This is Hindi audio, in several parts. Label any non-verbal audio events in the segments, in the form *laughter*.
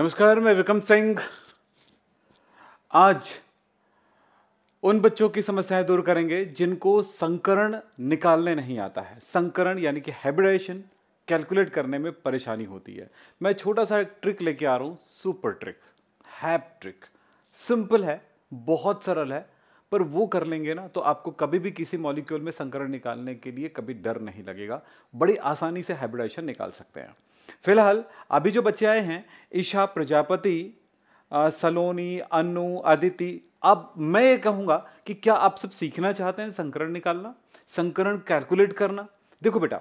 नमस्कार मैं विक्रम सिंह आज उन बच्चों की समस्याएं दूर करेंगे जिनको संकरण निकालने नहीं आता है संकरण यानी कि हैबिडेशन कैलकुलेट करने में परेशानी होती है मैं छोटा सा ट्रिक लेके आ रहा हूँ सुपर ट्रिक हैप ट्रिक सिंपल है बहुत सरल है पर वो कर लेंगे ना तो आपको कभी भी किसी मॉलिक्यूल में संकरण निकालने के लिए कभी डर नहीं लगेगा बड़ी आसानी से हैबिडेशन निकाल सकते हैं फिलहाल अभी जो बच्चे आए हैं ईशा प्रजापति सलोनी अनु आदिति अब मैं ये कहूँगा कि क्या आप सब सीखना चाहते हैं संकरण निकालना संकरण कैलकुलेट करना देखो बेटा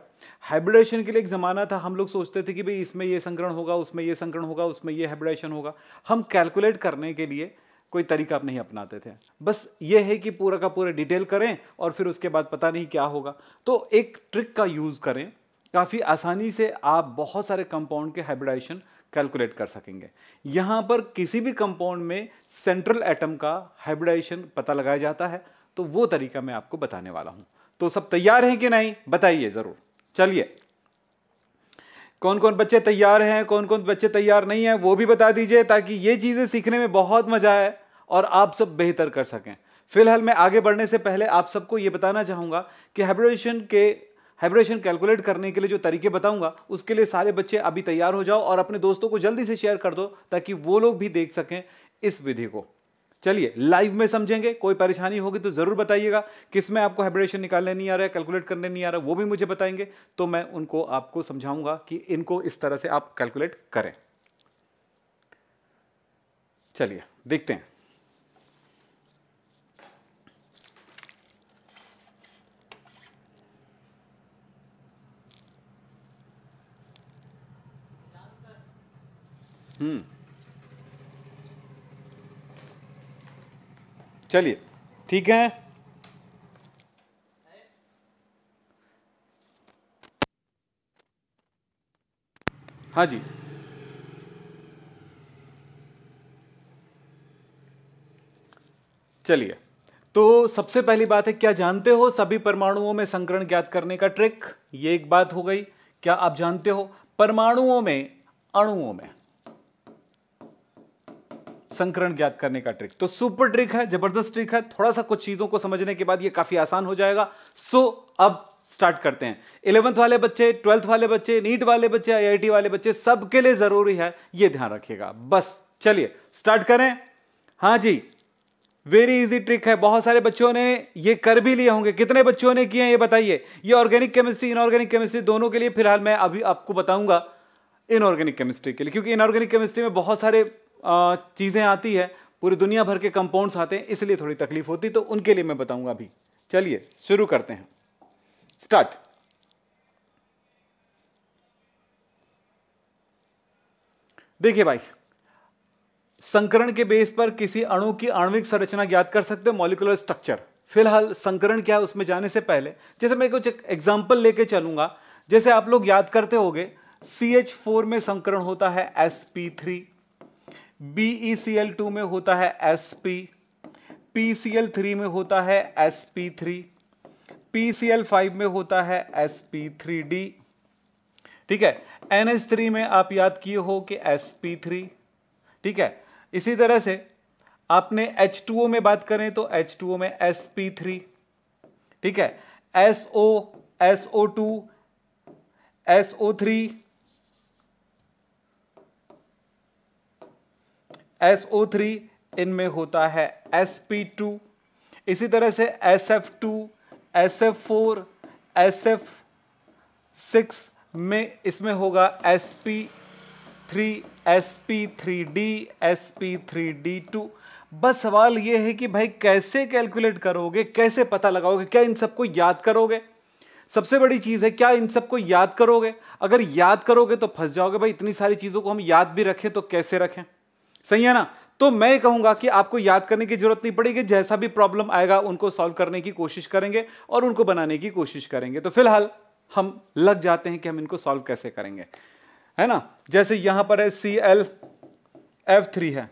हाइब्रिडेशन के लिए एक ज़माना था हम लोग सोचते थे कि भाई इसमें ये संकरण होगा उसमें ये संकरण होगा उसमें ये हाइब्रिडेशन होगा हम कैलकुलेट करने के लिए कोई तरीका आप नहीं अपनाते थे बस ये है कि पूरा का पूरा डिटेल करें और फिर उसके बाद पता नहीं क्या होगा तो एक ट्रिक का यूज़ करें काफ़ी आसानी से आप बहुत सारे कंपाउंड के हाइब्रिडाइजेशन कैलकुलेट कर सकेंगे यहाँ पर किसी भी कंपाउंड में सेंट्रल एटम का हाइब्रिडाइजेशन पता लगाया जाता है तो वो तरीका मैं आपको बताने वाला हूँ तो सब तैयार हैं कि नहीं बताइए ज़रूर चलिए कौन कौन बच्चे तैयार हैं कौन कौन बच्चे तैयार नहीं हैं वो भी बता दीजिए ताकि ये चीज़ें सीखने में बहुत मज़ा आए और आप सब बेहतर कर सकें फिलहाल मैं आगे बढ़ने से पहले आप सबको ये बताना चाहूँगा कि हाइब्रिडाइजेशन के हाइब्रेशन कैलकुलेट करने के लिए जो तरीके बताऊंगा उसके लिए सारे बच्चे अभी तैयार हो जाओ और अपने दोस्तों को जल्दी से शेयर कर दो ताकि वो लोग भी देख सकें इस विधि को चलिए लाइव में समझेंगे कोई परेशानी होगी तो ज़रूर बताइएगा किस में आपको हाइब्रेशन निकालने नहीं आ रहा है कैलकुलेट करने नहीं आ रहा वो भी मुझे बताएंगे तो मैं उनको आपको समझाऊंगा कि इनको इस तरह से आप कैलकुलेट करें चलिए देखते हैं हम्म चलिए ठीक है हाँ जी चलिए तो सबसे पहली बात है क्या जानते हो सभी परमाणुओं में संकरण ज्ञात करने का ट्रिक ये एक बात हो गई क्या आप जानते हो परमाणुओं में अणुओं में संकरण ज्ञात करने का ट्रिक तो सुपर ट्रिक है जबरदस्त ट्रिक है थोड़ा सा कुछ चीजों को समझने के बाद ये काफी आसान हो जाएगा सो अब स्टार्ट करते हैं इलेवंथ वाले बच्चे ट्वेल्थ वाले बच्चे नीट वाले बच्चे आई वाले बच्चे सबके लिए जरूरी है ये ध्यान रखिएगा बस चलिए स्टार्ट करें हाँ जी वेरी इजी ट्रिक है बहुत सारे बच्चों ने ये कर भी लिए होंगे कितने बच्चों ने किए हैं ये बताइए ये ऑर्गेनिक केमिस्ट्री इनऑर्गेनिक केमिस्ट्री दोनों के लिए फिलहाल मैं अभी आपको बताऊंगा इनऑर्गेनिक केमिस्ट्री के लिए क्योंकि इनऑर्गेनिक केमिस्ट्री में बहुत सारे चीज़ें आती है पूरी दुनिया भर के कंपाउंड्स आते हैं इसलिए थोड़ी तकलीफ होती तो उनके लिए मैं बताऊंगा अभी चलिए शुरू करते हैं स्टार्ट देखिए भाई संकरण के बेस पर किसी अणु की आणविक संरचना ज्ञात कर सकते हो मॉलिकुलर स्ट्रक्चर फिलहाल संकरण क्या है उसमें जाने से पहले जैसे मैं कुछ एग्जाम्पल लेके चलूंगा जैसे आप लोग याद करते होगे सी एच फोर में संकरण होता है s p three BeCl2 to में होता है s p P C L three में होता है s p three P C L five में होता है एस पी थ्री डी ठीक है NH3 थ्री में आप याद किए हो कि एस पी थ्री ठीक है इसी तरह से आपने एच टू ओ में बात करें तो एच टू ओ में एस पी थ्री ठीक है S O S O two S O three S O three इनमें होता है एस पी टू इसी तरह से S F two S F four S F six में इसमें होगा s p three s p three d s p three d two बस सवाल ये है कि भाई कैसे कैलकुलेट करोगे कैसे पता लगाओगे क्या इन सबको याद करोगे सबसे बड़ी चीज़ है क्या इन सबको याद करोगे अगर याद करोगे तो फंस जाओगे भाई इतनी सारी चीज़ों को हम याद भी रखें तो कैसे रखें सही है ना तो मैं कहूंगा कि आपको याद करने की जरूरत नहीं पड़ेगी जैसा भी प्रॉब्लम आएगा उनको सॉल्व करने की कोशिश करेंगे और उनको बनाने की कोशिश करेंगे तो फिलहाल हम लग जाते हैं कि हम इनको सॉल्व कैसे करेंगे है ना जैसे यहां पर है सी एल एफ थ्री है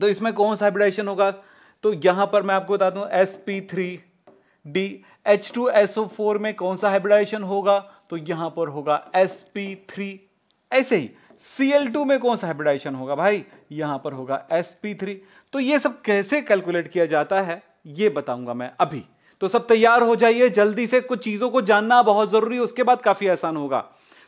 तो इसमें कौन सा हाइब्रिडाइजेशन होगा तो यहां पर मैं आपको बता दूं s p three d H two S O four में कौन सा हाइब्रिडाइजेशन होगा तो यहां पर होगा एस पी थ्री ऐसे ही Cl2 में कौन सा हाइब्रिडाइजेशन होगा भाई यहां पर होगा sp3 तो ये सब कैसे कैलकुलेट किया जाता है ये बताऊंगा मैं अभी तो सब तैयार हो जाइए जल्दी से कुछ चीजों को जानना बहुत जरूरी है उसके बाद काफी आसान होगा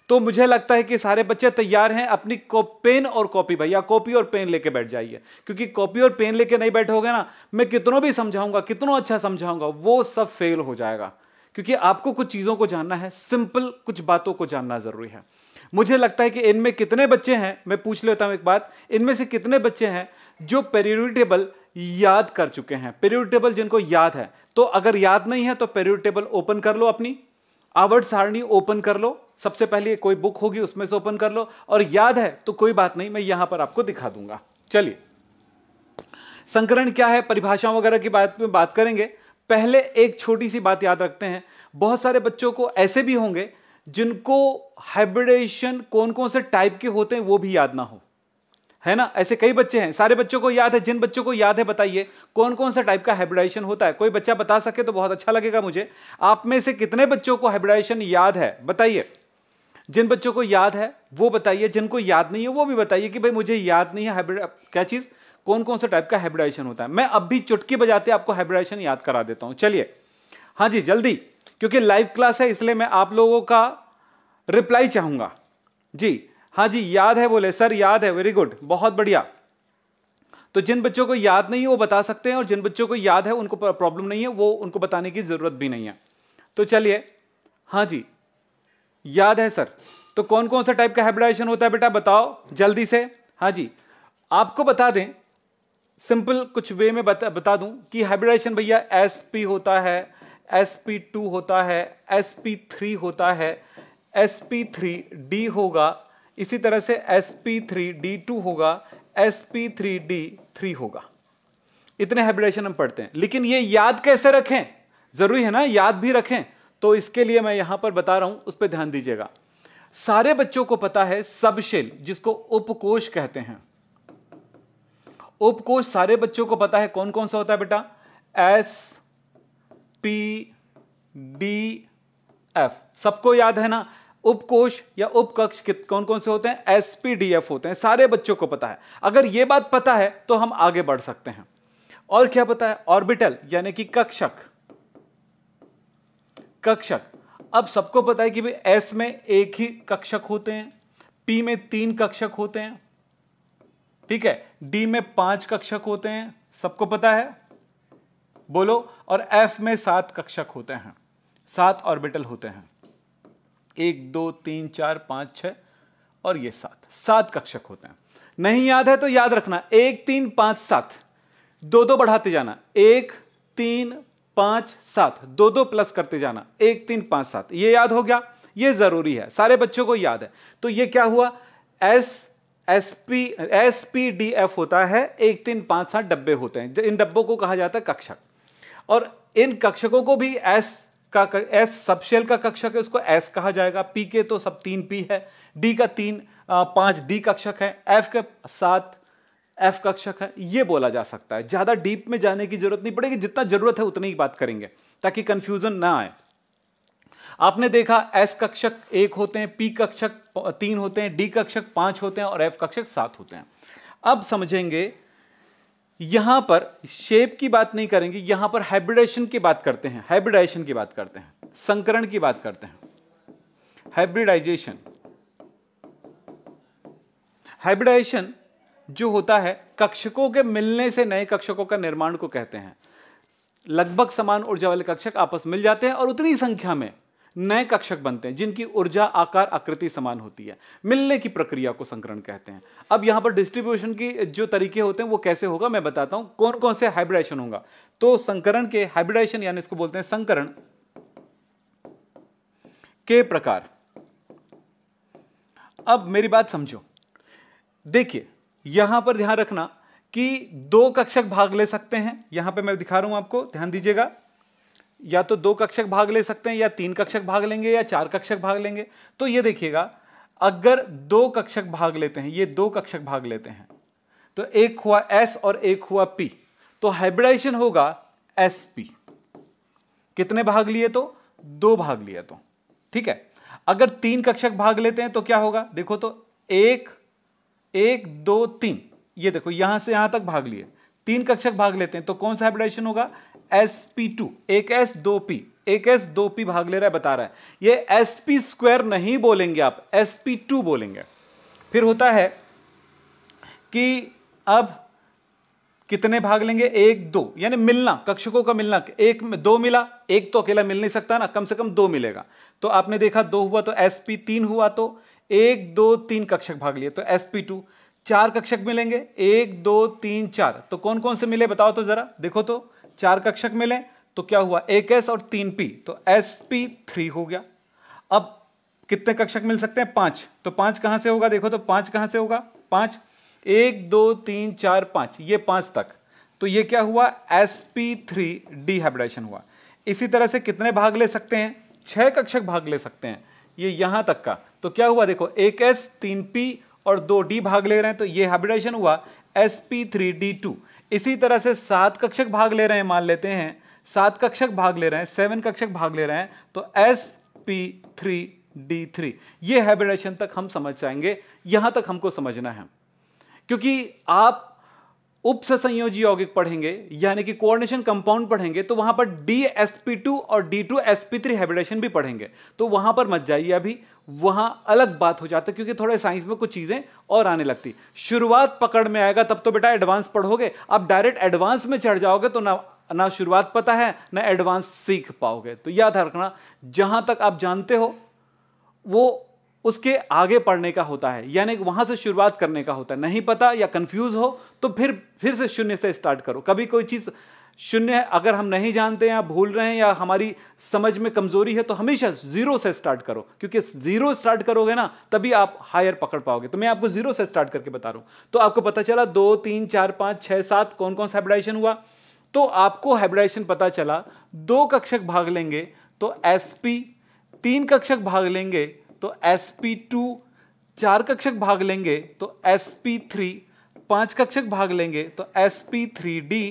तो मुझे लगता है कि सारे बच्चे तैयार हैं अपनी पेन और कॉपी भैया कॉपी और पेन लेके बैठ जाइए क्योंकि कॉपी और पेन लेके नहीं बैठोगे ना मैं कितनों भी समझाऊंगा कितनों अच्छा समझाऊंगा वो सब फेल हो जाएगा क्योंकि आपको कुछ चीज़ों को जानना है सिंपल कुछ बातों को जानना ज़रूरी है मुझे लगता है कि इनमें कितने बच्चे हैं मैं पूछ लेता हूँ एक बात इनमें से कितने बच्चे हैं जो पेरियोडिक याद कर चुके हैं पेरियोडिक टेबल जिनको याद है तो अगर याद नहीं है तो पेरियोडिक टेबल ओपन कर लो अपनी आवर्ड सारणी ओपन कर लो सबसे पहले कोई बुक होगी उसमें से ओपन कर लो और याद है तो कोई बात नहीं मैं यहां पर आपको दिखा दूंगा चलिए संकरण क्या है परिभाषा वगैरह की बात में बात करेंगे पहले एक छोटी सी बात याद रखते हैं बहुत सारे बच्चों को ऐसे भी होंगे जिनको हाइब्रिडेशन कौन कौन से टाइप के होते हैं वो भी याद ना हो है ना ऐसे कई बच्चे हैं सारे बच्चों को याद है जिन बच्चों को याद है बताइए कौन कौन सा टाइप का हाइब्रिडाइजेशन होता है कोई बच्चा बता सके तो बहुत अच्छा लगेगा मुझे आप में से कितने बच्चों को हाइब्रिडाइजेशन याद है बताइए जिन बच्चों को याद है वो बताइए जिनको याद नहीं है वो भी बताइए कि भाई मुझे याद नहीं है हाइब्रिड क्या चीज़ कौन कौन सा टाइप का हाइब्रिडाइजेशन होता है मैं अब भी चुटकी बजाते आपको हाइब्रिडाइजेशन याद करा देता हूँ चलिए हाँ जी जल्दी क्योंकि लाइव क्लास है इसलिए मैं आप लोगों का रिप्लाई चाहूंगा जी हाँ जी याद है बोले सर याद है वेरी गुड बहुत बढ़िया तो जिन बच्चों को याद नहीं है वो बता सकते हैं और जिन बच्चों को याद है उनको प्रॉब्लम नहीं है वो उनको बताने की ज़रूरत भी नहीं है तो चलिए हाँ जी याद है सर तो कौन कौन सा टाइप का हाइब्रिडाइजेशन होता है बेटा बताओ जल्दी से हाँ जी आपको बता दें सिंपल कुछ वे में बता बता दूं कि हाइब्रिडाइजेशन भैया एस पी होता है एस पी टू होता है एस पी थ्री होता है एस पी थ्री डी होगा इसी तरह से s p three d two होगा s p three d three होगा इतने हैबिटेशन हम पढ़ते हैं लेकिन ये याद कैसे रखें जरूरी है ना याद भी रखें तो इसके लिए मैं यहां पर बता रहा हूं उस पर ध्यान दीजिएगा सारे बच्चों को पता है सबशेल जिसको उपकोश कहते हैं उपकोश सारे बच्चों को पता है कौन कौन सा होता है बेटा एस पी बी एफ सबको याद है ना उपकोश या उपकक्ष कौन कौन से होते हैं एस पी डी एफ होते हैं सारे बच्चों को पता है अगर ये बात पता है तो हम आगे बढ़ सकते हैं और क्या पता है ऑर्बिटल यानी कि कक्षक कक्षक अब सबको पता है कि भाई एस में एक ही कक्षक होते हैं पी में तीन कक्षक होते हैं ठीक है डी में पांच कक्षक होते हैं सबको पता है बोलो और एफ में सात कक्षक होते हैं सात ऑर्बिटल होते हैं एक दो तीन चार पांच छ और ये सात सात कक्षक होते हैं नहीं याद है तो याद रखना एक तीन पांच सात दो दो बढ़ाते जाना एक तीन पांच सात दो दो प्लस करते जाना एक तीन पांच सात ये याद हो गया ये ज़रूरी है सारे बच्चों को याद है तो ये क्या हुआ s s p s p d f होता है एक तीन पांच सात डब्बे होते हैं इन डब्बों को कहा जाता है कक्षक और इन कक्षकों को भी एस का एस सब शेल का कक्षक है उसको एस कहा जाएगा पी के तो सब तीन पी है डी का तीन पांच डी कक्षक है एफ के सात एफ कक्षक है ये बोला जा सकता है ज़्यादा डीप में जाने की जरूरत नहीं पड़ेगी जितना जरूरत है उतनी ही बात करेंगे ताकि कंफ्यूजन ना आए आपने देखा एस कक्षक एक होते हैं पी कक्षक तीन होते हैं डी कक्षक पांच होते हैं और एफ कक्षक सात होते हैं अब समझेंगे यहां पर शेप की बात नहीं करेंगे यहां पर हाइब्रिडेशन की बात करते हैं हाइब्रिडाइजेशन की बात करते हैं संकरण की बात करते हैं हाइब्रिडाइजेशन हाइब्रिडाइजेशन जो होता है कक्षकों के मिलने से नए कक्षकों का निर्माण को कहते हैं लगभग समान ऊर्जा वाले कक्षक आपस मिल जाते हैं और उतनी संख्या में नए कक्षक बनते हैं जिनकी ऊर्जा आकार आकृति समान होती है मिलने की प्रक्रिया को संकरण कहते हैं अब यहाँ पर डिस्ट्रीब्यूशन की जो तरीके होते हैं वो कैसे होगा मैं बताता हूँ कौन कौन से हाइब्रिडाइशन होगा तो संकरण के हाइब्रिडाइशन यानी इसको बोलते हैं संकरण के प्रकार अब मेरी बात समझो देखिए यहां पर ध्यान रखना कि दो कक्षक भाग ले सकते हैं यहां पे मैं दिखा रहा हूं आपको ध्यान दीजिएगा या तो दो कक्षक भाग ले सकते हैं या तीन कक्षक भाग लेंगे या चार कक्षक भाग लेंगे तो ये देखिएगा अगर दो कक्षक भाग लेते हैं ये दो कक्षक भाग लेते हैं तो एक हुआ एस और एक हुआ पी तो हाइब्रिडाइजेशन होगा एस पी कितने भाग लिए तो दो भाग लिए तो ठीक है अगर तीन कक्षक भाग लेते हैं तो क्या होगा देखो तो एक एक दो तीन ये देखो यहां से यहां तक भाग लिए तीन कक्षक भाग लेते हैं तो कौन सा हाइब्रिडाइजेशन होगा एस पी टू एक एस दो पी एक एस दो पी भाग ले रहा है बता रहा है ये एस पी स्क्वायर नहीं बोलेंगे आप एस पी टू बोलेंगे फिर होता है कि अब कितने भाग लेंगे एक दो यानी मिलना कक्षकों का मिलना एक में दो मिला एक तो अकेला मिल नहीं सकता ना कम से कम दो मिलेगा तो आपने देखा दो हुआ तो एस पी तीन हुआ तो एक दो तीन कक्षक भाग लिए तो एस पी टू चार कक्षक मिलेंगे एक दो तीन चार तो कौन कौन से मिले बताओ तो जरा देखो तो चार कक्षक मिले तो क्या हुआ एक एस और तीन पी तो एस पी थ्री हो गया अब कितने कक्षक मिल सकते हैं पांच तो पांच कहां से होगा देखो तो पांच कहां से होगा पांच एक दो तीन चार पांच ये पांच तक तो ये क्या हुआ एस पी थ्री डिहाइब्रिडेशन हुआ इसी तरह से कितने भाग ले सकते हैं छह कक्षक भाग ले सकते हैं ये यहां तक का तो क्या हुआ देखो एक एस तीन पी और दो डी भाग ले रहे हैं तो ये हैबिटेशन हुआ s p three d two इसी तरह से सात कक्षक भाग ले रहे हैं मान लेते हैं सात कक्षक भाग ले रहे हैं सेवन कक्षक भाग ले रहे हैं तो s p three d three ये हैबिटेशन तक हम समझ जाएंगे यहाँ तक हमको समझना है क्योंकि आप उप संयोजी यौगिक पढ़ेंगे यानी कि कोऑर्डिनेशन कंपाउंड पढ़ेंगे तो वहां पर डी एस पी टू और d two s p three hybridisation भी पढ़ेंगे तो वहां पर मत जाइए अभी वहां अलग बात हो जाता है क्योंकि थोड़े साइंस में कुछ चीजें और आने लगती शुरुआत पकड़ में आएगा तब तो बेटा एडवांस पढ़ोगे आप डायरेक्ट एडवांस में चढ़ जाओगे तो ना ना शुरुआत पता है ना एडवांस सीख पाओगे तो याद रखना जहां तक आप जानते हो वो उसके आगे पढ़ने का होता है यानी वहाँ से शुरुआत करने का होता है नहीं पता या कंफ्यूज हो तो फिर फिर से शून्य से स्टार्ट करो कभी कोई चीज़ शून्य अगर हम नहीं जानते हैं भूल रहे हैं या हमारी समझ में कमजोरी है तो हमेशा जीरो से स्टार्ट करो क्योंकि जीरो स्टार्ट करोगे ना तभी आप हायर पकड़ पाओगे तो मैं आपको जीरो से स्टार्ट करके बता रहा हूँ तो आपको पता चला दो तीन चार पाँच छः सात कौन कौन सा हाइब्रिडाइजेशन हुआ तो आपको हाइब्रिडाइजेशन पता चला दो कक्षक भाग लेंगे तो एस तीन कक्षक भाग लेंगे तो sp2 चार कक्षक भाग लेंगे तो sp3 पांच कक्षक भाग लेंगे तो sp3d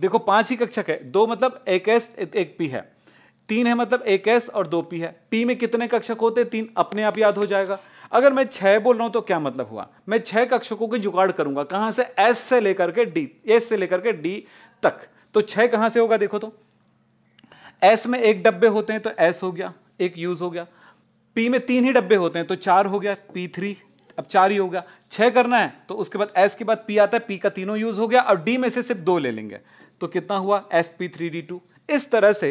देखो पांच ही कक्षक है दो मतलब एक एस एक पी है तीन है मतलब एक एस और दो पी है पी में कितने कक्षक होते तीन अपने आप याद हो जाएगा अगर मैं छः बोल रहा हूँ तो क्या मतलब हुआ मैं छः कक्षकों की जुगाड़ करूंगा कहाँ से एस से लेकर के डी एस से लेकर के डी तक तो छः कहाँ से होगा देखो तो एस में एक डब्बे होते हैं तो एस हो गया एक यूज हो गया पी में तीन ही डब्बे होते हैं तो चार हो गया पी थ्री अब चार ही हो गया छह करना है तो उसके बाद एस के बाद पी आता है पी का तीनों यूज हो गया और डी में से सिर्फ दो ले लेंगे तो कितना हुआ s p three d two इस तरह से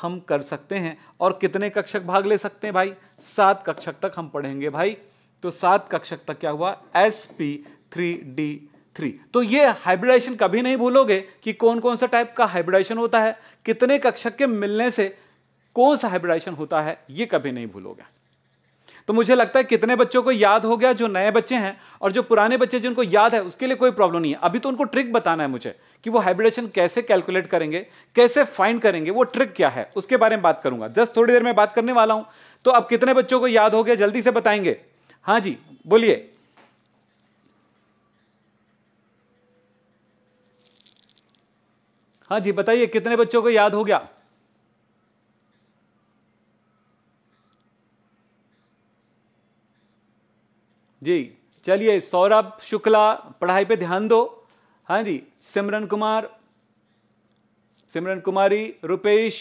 हम कर सकते हैं और कितने कक्षक भाग ले सकते हैं भाई सात कक्षक तक हम पढ़ेंगे भाई तो सात कक्षक तक क्या हुआ s p three d three तो ये हाइब्रिडाइजेशन कभी नहीं भूलोगे कि कौन कौन सा टाइप का हाइब्रिडाइजेशन होता है कितने कक्षक के मिलने से कौन सा हाइब्रिडाइजेशन होता है ये कभी नहीं भूलोगे तो मुझे लगता है कितने बच्चों को याद हो गया जो नए बच्चे हैं और जो पुराने बच्चे जिनको याद है उसके लिए कोई प्रॉब्लम नहीं है अभी तो उनको ट्रिक बताना है मुझे कि वो हाइब्रिडेशन कैसे कैलकुलेट करेंगे कैसे फाइंड करेंगे वो ट्रिक क्या है उसके बारे में बात करूंगा जस्ट थोड़ी देर में बात करने वाला हूं तो अब कितने बच्चों को याद हो गया जल्दी से बताएंगे हाँ जी बोलिए हाँ जी बताइए कितने बच्चों को याद हो गया जी चलिए सौरभ शुक्ला पढ़ाई पे ध्यान दो हाँ जी सिमरन कुमार सिमरन कुमारी रुपेश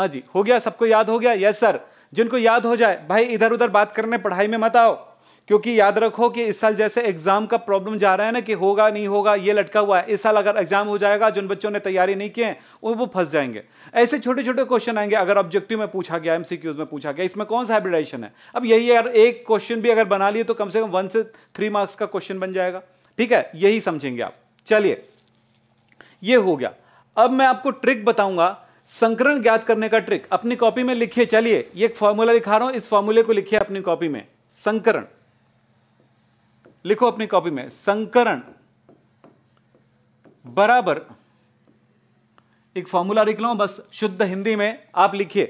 हाँ जी हो गया सबको याद हो गया यस सर जिनको याद हो जाए भाई इधर उधर बात करने पढ़ाई में मत आओ क्योंकि याद रखो कि इस साल जैसे एग्जाम का प्रॉब्लम जा रहा है ना कि होगा नहीं होगा ये लटका हुआ है इस साल अगर एग्जाम हो जाएगा जिन बच्चों ने तैयारी नहीं किए वो वो फंस जाएंगे ऐसे छोटे छोटे क्वेश्चन आएंगे अगर ऑब्जेक्टिव में पूछा गया एमसीक्यूज में पूछा गया इसमें कौन सा हाइब्रिडाइजेशन है अब यही यार एक क्वेश्चन भी अगर बना लिए तो कम से कम वन से थ्री मार्क्स का क्वेश्चन बन जाएगा ठीक है यही समझेंगे आप चलिए ये हो गया अब मैं आपको ट्रिक बताऊंगा संकरण ज्ञात करने का ट्रिक अपनी कॉपी में लिखिए चलिए ये एक फॉर्मूला दिखा रहा हूं इस फॉर्मूले को लिखिए अपनी कॉपी में संकरण लिखो अपनी कॉपी में संकरण बराबर एक फॉर्मूला लिख लो बस शुद्ध हिंदी में आप लिखिए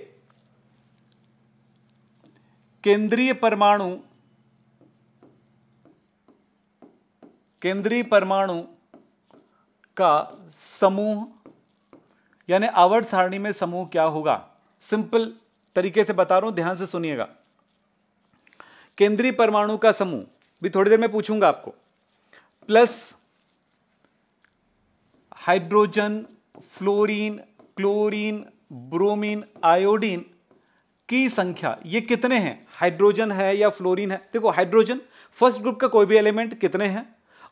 केंद्रीय परमाणु केंद्रीय परमाणु का समूह यानी आवर्त सारणी में समूह क्या होगा सिंपल तरीके से बता रहा हूं ध्यान से सुनिएगा केंद्रीय परमाणु का समूह भी थोड़ी देर में पूछूंगा आपको plus hydrogen fluorine chlorine bromine iodine की संख्या ये कितने हैं हाइड्रोजन है या फ्लोरीन है देखो हाइड्रोजन फर्स्ट ग्रुप का कोई भी एलिमेंट कितने हैं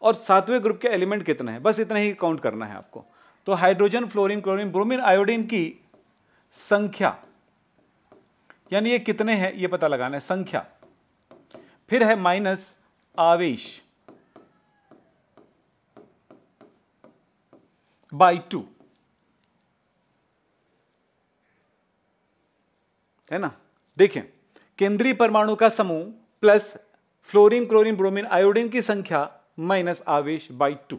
और सातवें ग्रुप के एलिमेंट कितने हैं बस इतना ही काउंट करना है आपको तो hydrogen fluorine chlorine bromine iodine की संख्या यानी ये कितने हैं ये पता लगाना है संख्या फिर है माइनस आवेश बाई टू है ना देखें केंद्रीय परमाणु का समूह plus fluorine chlorine bromine iodine की संख्या माइनस आवेश बाई टू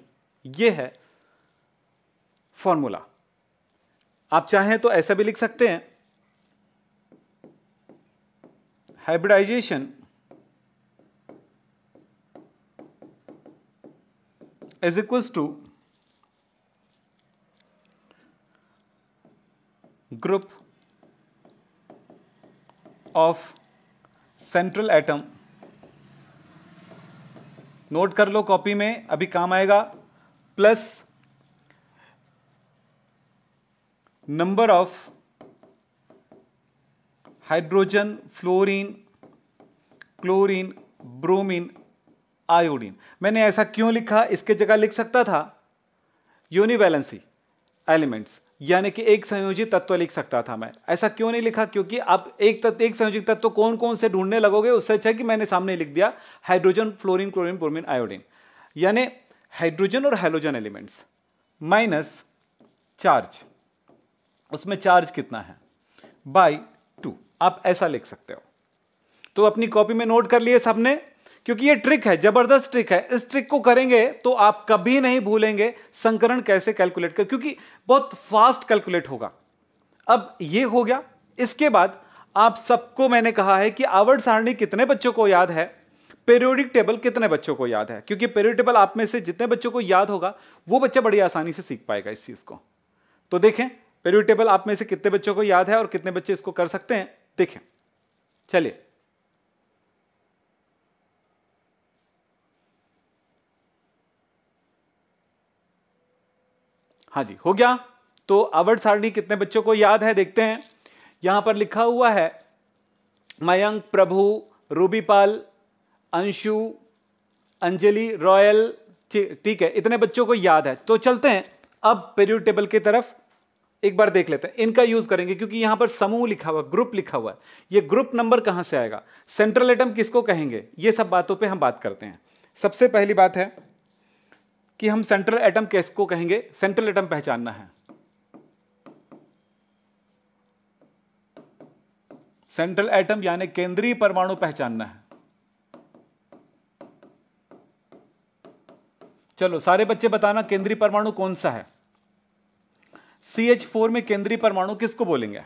यह है फॉर्मूला आप चाहें तो ऐसा भी लिख सकते हैं hybridisation is equals to group of central atom note कर लो कॉपी में अभी काम आएगा plus number of hydrogen fluorine chlorine bromine iodine मैंने ऐसा क्यों लिखा इसके जगह लिख सकता था यूनिवैलेंसी एलिमेंट्स यानी कि एक संयोजित तत्व लिख सकता था मैं ऐसा क्यों नहीं लिखा क्योंकि आप एक तत्व एक संयोजित तत्व कौन कौन से ढूंढने लगोगे उससे अच्छा है कि मैंने सामने लिख दिया hydrogen fluorine chlorine bromine iodine यानी हाइड्रोजन और हाइड्रोजन एलिमेंट्स माइनस चार्ज उसमें चार्ज कितना है बाई टू आप ऐसा लिख सकते हो तो अपनी कॉपी में नोट कर लिए सबने क्योंकि ये ट्रिक है जबरदस्त ट्रिक है इस ट्रिक को करेंगे तो आप कभी नहीं भूलेंगे संकरण कैसे कैलकुलेट कर क्योंकि बहुत फास्ट कैलकुलेट होगा अब ये हो गया इसके बाद आप सबको मैंने कहा है कि आवर्ड सारणी कितने बच्चों को याद है पेरियोडिक टेबल कितने बच्चों को याद है क्योंकि पेरियोडिक टेबल आप में से जितने बच्चों को याद होगा वो बच्चा बड़ी आसानी से सीख पाएगा इस चीज़ को तो देखें पेरियोडिक टेबल आप में से कितने बच्चों को याद है और कितने बच्चे इसको कर सकते हैं देखें चलिए हाँ जी हो गया तो अवर्ड सारणी कितने बच्चों को याद है देखते हैं यहां पर लिखा हुआ है मयंक प्रभु रूबीपाल अंशु अंजलि रॉयल ठीक है इतने बच्चों को याद है तो चलते हैं अब पेरियड टेबल की तरफ एक बार देख लेते हैं इनका यूज करेंगे क्योंकि यहां पर समूह लिखा हुआ ग्रुप लिखा हुआ है ये ग्रुप नंबर कहां से आएगा सेंट्रल एटम किसको कहेंगे ये सब बातों पे हम बात करते हैं सबसे पहली बात है कि हम सेंट्रल एटम केस को कहेंगे सेंट्रल एटम पहचानना है सेंट्रल एटम यानी केंद्रीय परमाणु पहचानना है चलो सारे बच्चे बताना केंद्रीय परमाणु कौन सा है सी एच फोर में केंद्रीय परमाणु किसको बोलेंगे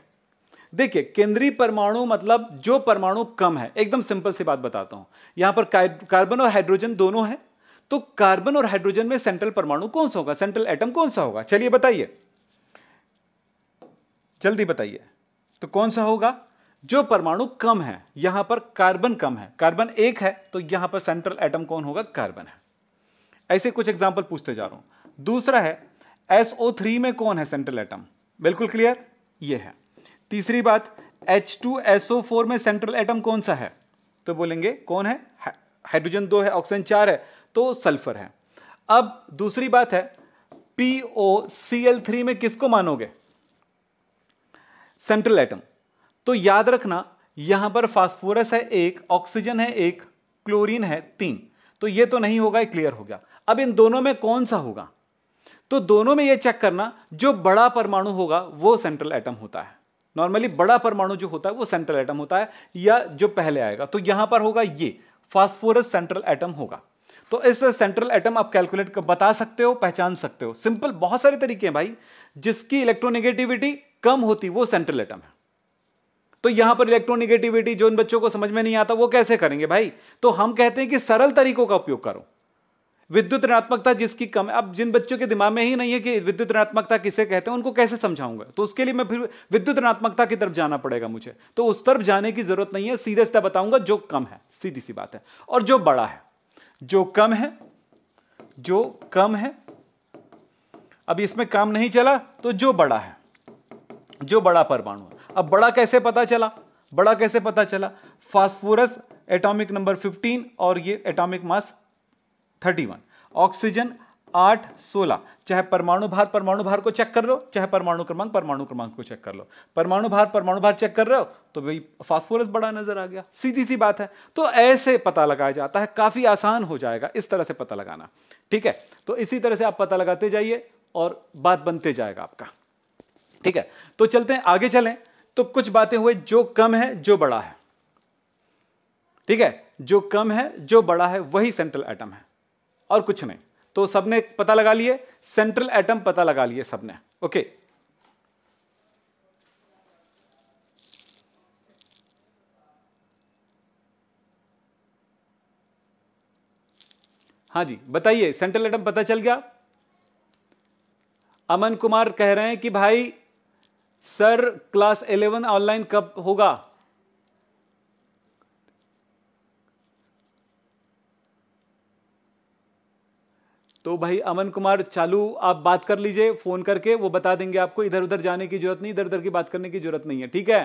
देखिए केंद्रीय परमाणु मतलब जो परमाणु कम है एकदम सिंपल सी बात बताता हूं यहां पर कार्बन और हाइड्रोजन दोनों हैं तो कार्बन और हाइड्रोजन में सेंट्रल परमाणु कौन सा होगा सेंट्रल एटम कौन सा होगा चलिए बताइए जल्दी बताइए तो कौन सा होगा जो परमाणु कम है यहां पर कार्बन कम है कार्बन एक है तो यहां पर सेंट्रल एटम कौन होगा कार्बन है ऐसे कुछ एग्जाम्पल पूछते जा रहा हूं दूसरा है SO3 में कौन है सेंट्रल एटम बिल्कुल क्लियर ये है तीसरी बात H2SO4 में सेंट्रल एटम कौन सा है तो बोलेंगे कौन है हाइड्रोजन दो है ऑक्सीजन चार है तो सल्फर है अब दूसरी बात है P O C L three में किसको मानोगे सेंट्रल एटम तो याद रखना यहां पर फास्फोरस है एक ऑक्सीजन है एक क्लोरीन है तीन तो ये तो नहीं होगा क्लियर हो गया अब इन दोनों में कौन सा होगा तो दोनों में ये चेक करना जो बड़ा परमाणु होगा वो सेंट्रल एटम होता है नॉर्मली बड़ा परमाणु जो होता है वो सेंट्रल एटम होता है या जो पहले आएगा तो यहां पर होगा ये फास्फोरस सेंट्रल एटम होगा तो इस सेंट्रल एटम आप कैलकुलेट कर बता सकते हो पहचान सकते हो सिंपल बहुत सारे तरीके हैं भाई जिसकी इलेक्ट्रोनिगेटिविटी कम होती वो सेंट्रल एटम है तो यहां पर इलेक्ट्रोनिगेटिविटी जो इन बच्चों को समझ में नहीं आता वो कैसे करेंगे भाई तो हम कहते हैं कि सरल तरीकों का उपयोग करो विद्युत ऋणात्मकता जिसकी कम है अब जिन बच्चों के दिमाग में ही नहीं है कि विद्युत ऋणात्मकता किसे कहते हैं उनको कैसे समझाऊंगा तो उसके लिए मैं फिर विद्युत ऋणात्मकता की तरफ जाना पड़ेगा मुझे तो उस तरफ जाने की जरूरत नहीं है सीधे सीधा बताऊंगा जो कम है सीधी सी बात है और जो बड़ा है जो कम है जो कम है अब इसमें काम नहीं चला तो जो बड़ा है जो बड़ा परमाणु है अब बड़ा कैसे पता चला बड़ा कैसे पता चला फास्फोरस एटॉमिक नंबर 15 और ये एटॉमिक मास 31 ऑक्सीजन आठ सोलह चाहे परमाणु भार परमाणु भार को चेक कर लो चाहे परमाणु क्रमांक परमाणु क्रमांक को चेक कर लो परमाणु भार परमाणु भार चेक कर रहे हो तो भाई फास्फोरस बड़ा नजर आ गया सीधी सी बात है तो ऐसे पता लगाया जाता है काफी आसान हो जाएगा इस तरह से पता लगाना ठीक है तो इसी तरह से आप पता लगाते जाइए और बात बनते जाएगा आपका ठीक है तो चलते हैं आगे चलें तो कुछ बातें हुए जो कम है जो बड़ा है ठीक है जो कम है जो बड़ा है वही सेंट्रल एटम है और कुछ नहीं तो सबने पता लगा लिए सेंट्रल एटम पता लगा लिए सबने ओके हाँ जी बताइए सेंट्रल एटम पता चल गया अमन कुमार कह रहे हैं कि भाई सर क्लास 11 ऑनलाइन कब होगा तो भाई अमन कुमार चालू आप बात कर लीजिए फ़ोन करके वो बता देंगे आपको इधर उधर जाने की जरूरत नहीं इधर उधर की बात करने की जरूरत नहीं है ठीक है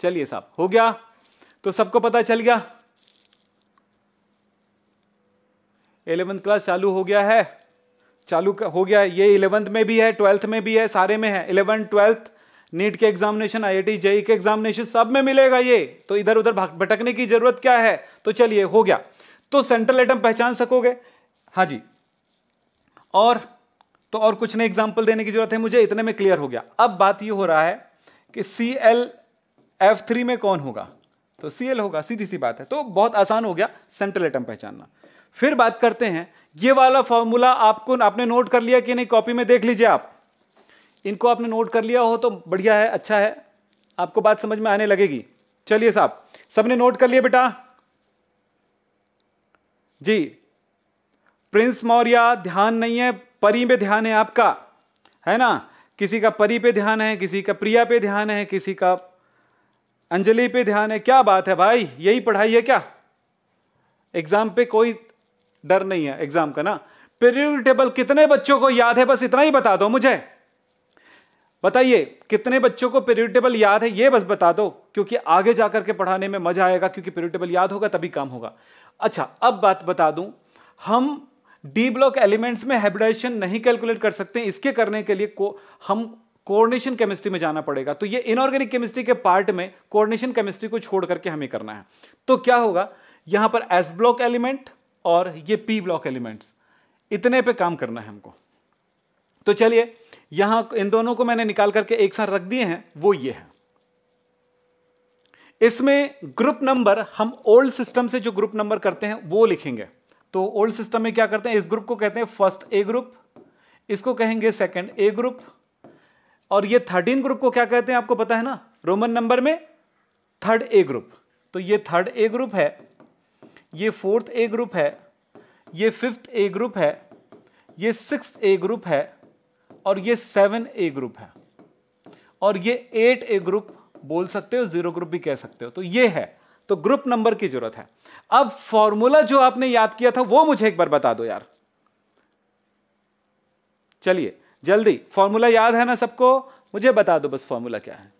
चलिए साहब हो गया तो सबको पता चल गया इलेवंथ क्लास चालू हो गया है चालू हो गया है ये इलेवेंथ में भी है ट्वेल्थ में भी है सारे में है इलेवेंथ ट्वेल्थ नीट के एग्जामिनेशन आईआईटी जेई e के एग्जामिनेशन सब में मिलेगा ये तो इधर उधर भटकने की जरूरत क्या है तो चलिए हो गया तो सेंट्रल एटम पहचान सकोगे हाँ जी और तो और कुछ नहीं एग्जाम्पल देने की जरूरत है मुझे इतने में क्लियर हो गया अब बात ये हो रहा है कि सी एल एफ थ्री में कौन होगा तो सी एल होगा सीधी सी बात है तो बहुत आसान हो गया सेंट्रल एटम पहचानना फिर बात करते हैं ये वाला फॉर्मूला आपको आपने नोट कर लिया कि नहीं कॉपी में देख लीजिए आप इनको आपने नोट कर लिया हो तो बढ़िया है अच्छा है आपको बात समझ में आने लगेगी चलिए साहब सबने नोट कर लिए बेटा जी प्रिंस मौर्य ध्यान नहीं है परी पे ध्यान है आपका है ना किसी का परी पे ध्यान है किसी का प्रिया पे ध्यान है किसी का अंजलि पे ध्यान है क्या बात है भाई यही पढ़ाई है क्या एग्जाम पे कोई डर नहीं है एग्जाम का ना पीरियड टेबल कितने बच्चों को याद है बस इतना ही बता दो मुझे बताइए कितने बच्चों को पीरियड टेबल याद है ये बस बता दो क्योंकि आगे जा करके पढ़ाने में मजा आएगा क्योंकि पीरियड टेबल याद होगा तभी काम होगा अच्छा अब बात बता दूं हम डी ब्लॉक एलिमेंट्स में हाइब्रिडाइजेशन नहीं कैलकुलेट कर सकते इसके करने के लिए को हम कोऑर्डिनेशन केमिस्ट्री में जाना पड़ेगा तो ये इनऑर्गेनिक केमिस्ट्री के पार्ट में कोऑर्डिनेशन केमिस्ट्री को छोड़ करके हमें करना है तो क्या होगा यहां पर एस ब्लॉक एलिमेंट और ये पी ब्लॉक एलिमेंट्स इतने पे काम करना है हमको तो चलिए यहां इन दोनों को मैंने निकाल करके एक साथ रख दिए हैं वो ये है इसमें ग्रुप नंबर हम ओल्ड सिस्टम से जो ग्रुप नंबर करते हैं वो लिखेंगे तो ओल्ड सिस्टम में क्या करते हैं इस ग्रुप को कहते हैं फर्स्ट ए ग्रुप इसको कहेंगे सेकंड ए ग्रुप और ये थर्टीन ग्रुप को क्या कहते हैं आपको पता है ना रोमन नंबर में थर्ड ए ग्रुप तो ये थर्ड ए ग्रुप है ये फोर्थ ए ग्रुप है ये फिफ्थ ए ग्रुप है ये सिक्स ए ग्रुप है और ये सेवन ए ग्रुप है और ये एट ए ग्रुप बोल सकते हो जीरो ग्रुप भी कह सकते हो तो ये है तो ग्रुप नंबर की जरूरत है अब फॉर्मूला जो आपने याद किया था वो मुझे एक बार बता दो यार चलिए जल्दी फॉर्मूला याद है ना सबको मुझे बता दो बस फॉर्मूला क्या है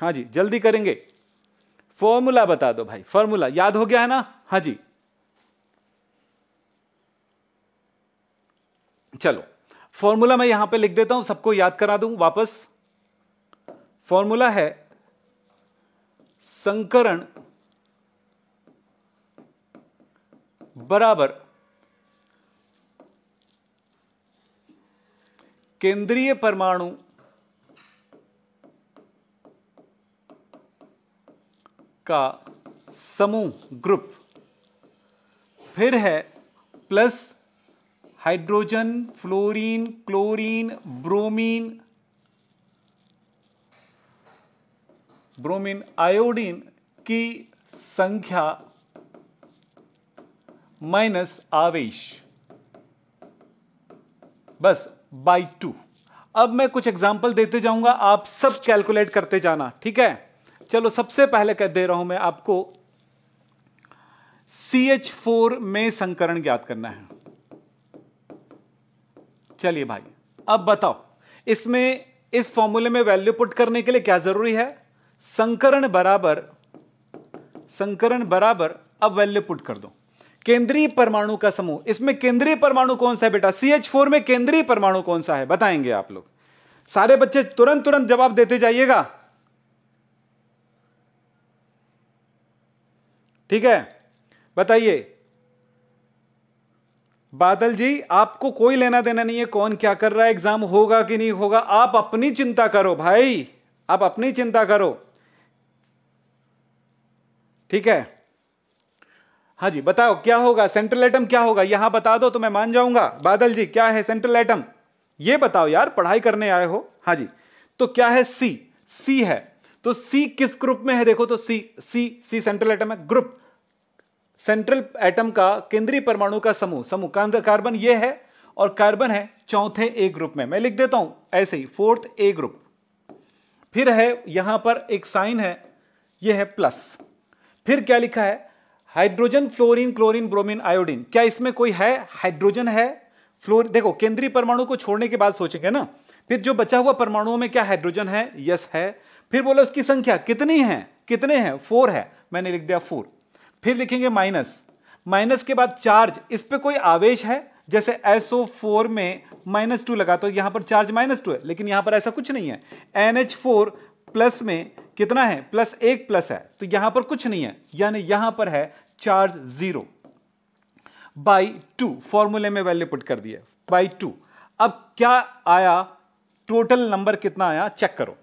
हाँ जी जल्दी करेंगे फॉर्मूला बता दो भाई फॉर्मूला याद हो गया है ना हाँ जी चलो फॉर्मूला मैं यहां पे लिख देता हूं सबको याद करा दूं वापस फॉर्मूला है संकरण बराबर केंद्रीय परमाणु का समूह ग्रुप फिर है plus hydrogen fluorine chlorine bromine bromine iodine की संख्या माइनस आवेश बस बाई टू अब मैं कुछ एग्जाम्पल देते जाऊंगा आप सब कैलकुलेट करते जाना ठीक है चलो सबसे पहले कह दे रहा हूं मैं आपको सी एच फोर में संकरण ज्ञात करना है चलिए भाई अब बताओ इसमें इस फॉर्मूले में वैल्यू पुट करने के लिए क्या जरूरी है संकरण बराबर संकरण बराबर अब वैल्यू पुट कर दो केंद्रीय परमाणु का समूह इसमें केंद्रीय परमाणु कौन सा है बेटा सी एच फोर में केंद्रीय परमाणु कौन सा है बताएंगे आप लोग सारे बच्चे तुरंत तुरंत जवाब देते जाइएगा ठीक है बताइए बादल जी आपको कोई लेना देना नहीं है कौन क्या कर रहा है एग्जाम होगा कि नहीं होगा आप अपनी चिंता करो भाई आप अपनी चिंता करो ठीक है हाँ जी बताओ क्या होगा सेंट्रल एटम क्या होगा यहां बता दो तो मैं मान जाऊंगा बादल जी क्या है सेंट्रल एटम ये बताओ यार पढ़ाई करने आए हो हाँ जी तो क्या है सी सी है तो सी किस ग्रुप में है देखो तो C C C central atom है ग्रुप सेंट्रल एटम का केंद्रीय परमाणु का समूह समूह कार्बन ये है और कार्बन है चौथे ए ग्रुप में मैं लिख देता हूं ऐसे ही फोर्थ ए ग्रुप फिर है यहां पर एक साइन है ये है प्लस फिर क्या लिखा है hydrogen fluorine chlorine bromine iodine क्या इसमें कोई है हाइड्रोजन है फ्लोर देखो केंद्रीय परमाणु को छोड़ने के बाद सोचेंगे ना फिर जो बचा हुआ परमाणुओं में क्या हाइड्रोजन है यस है फिर बोला उसकी संख्या कितनी है कितने हैं फोर है मैंने लिख दिया फोर फिर लिखेंगे माइनस माइनस के बाद चार्ज इस पर कोई आवेश है जैसे एस ओ फोर में माइनस टू लगा तो यहाँ पर चार्ज माइनस टू है लेकिन यहाँ पर ऐसा कुछ नहीं है एन एच फोर प्लस में कितना है प्लस एक प्लस है तो यहाँ पर कुछ नहीं है यानी यहाँ पर है चार्ज जीरो बाई टू फॉर्मूले में वैल्यू पुट कर दिए बाई टू अब क्या आया टोटल नंबर कितना आया चेक करो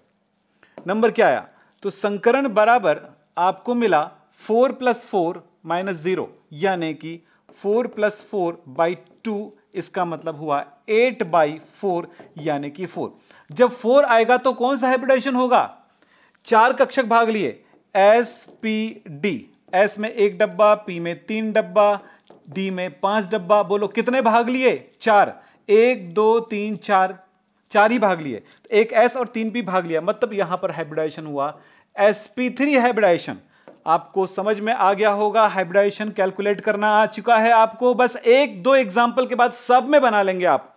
नंबर क्या आया तो संकरण बराबर आपको मिला four plus four minus zero यानी कि four plus four by two इसका मतलब हुआ एट बाई फोर यानी कि फोर जब फोर आएगा तो कौन सा हाइब्रिडाइजेशन होगा चार कक्षक भाग लिए एस पी डी एस में एक डब्बा पी में तीन डब्बा डी में पांच डब्बा बोलो कितने भाग लिए चार एक दो तीन चार चार ही भाग लिए तो एक एस और तीन पी भाग लिया मतलब यहां पर हाइब्रिडाइजेशन हुआ एस पी थ्री हाइब्रिडाइजेशन आपको समझ में आ गया होगा हाइब्रिडाइजेशन कैलकुलेट करना आ चुका है आपको बस एक दो एग्जाम्पल के बाद सब में बना लेंगे आप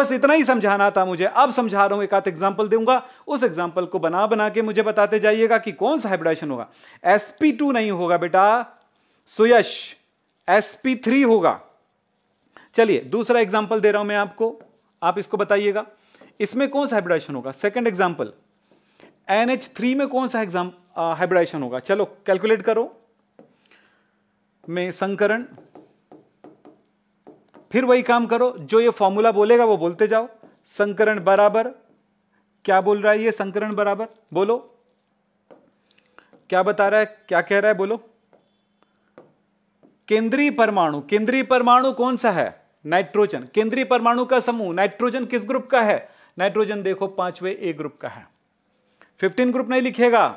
बस इतना ही समझाना था मुझे अब समझा रहा हूं एक आध एग्जाम्पल दूंगा उस एग्जाम्पल को बना बना के मुझे बताते जाइएगा कि कौन सा हाइब्रिडाइजेशन होगा एस पी टू नहीं होगा बेटा सुयश एस पी थ्री होगा चलिए दूसरा एग्जाम्पल दे रहा हूं मैं आपको आप इसको बताइएगा इसमें कौन सा हाइब्रिडाइजेशन होगा सेकंड एग्जांपल थ्री में कौन सा एग्जाम हाइब्रिडाइजेशन होगा चलो कैलकुलेट करो में संकरण फिर वही काम करो जो ये फॉर्मूला बोलेगा वो बोलते जाओ संकरण बराबर क्या बोल रहा है ये संकरण बराबर बोलो क्या बता रहा है क्या कह रहा है बोलो केंद्रीय परमाणु केंद्रीय परमाणु कौन सा है नाइट्रोजन केंद्रीय परमाणु का समूह नाइट्रोजन किस ग्रुप का है नाइट्रोजन देखो पांचवे ए ग्रुप का है फिफ्टीन ग्रुप नहीं लिखेगा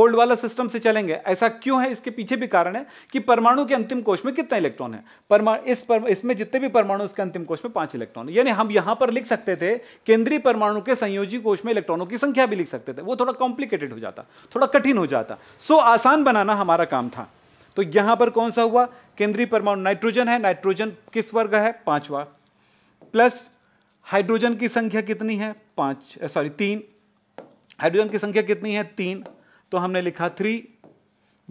ओल्ड वाला सिस्टम से चलेंगे ऐसा क्यों है इसके पीछे भी कारण है कि परमाणु के अंतिम कोष में कितने इलेक्ट्रॉन है परमाणु इस पर इसमें जितने भी परमाणु इसके अंतिम कोष में पांच इलेक्ट्रॉन यानी हम यहां पर लिख सकते थे केंद्रीय परमाणु के संयोजी कोष में इलेक्ट्रॉनों की संख्या भी लिख सकते थे वो थोड़ा कॉम्प्लिकेटेड हो जाता थोड़ा कठिन हो जाता सो आसान बनाना हमारा काम था तो यहां पर कौन सा हुआ केंद्रीय परमाणु नाइट्रोजन है नाइट्रोजन किस वर्ग है पांचवा प्लस हाइड्रोजन की संख्या कितनी है पाँच सॉरी तीन हाइड्रोजन की संख्या कितनी है तीन तो हमने लिखा थ्री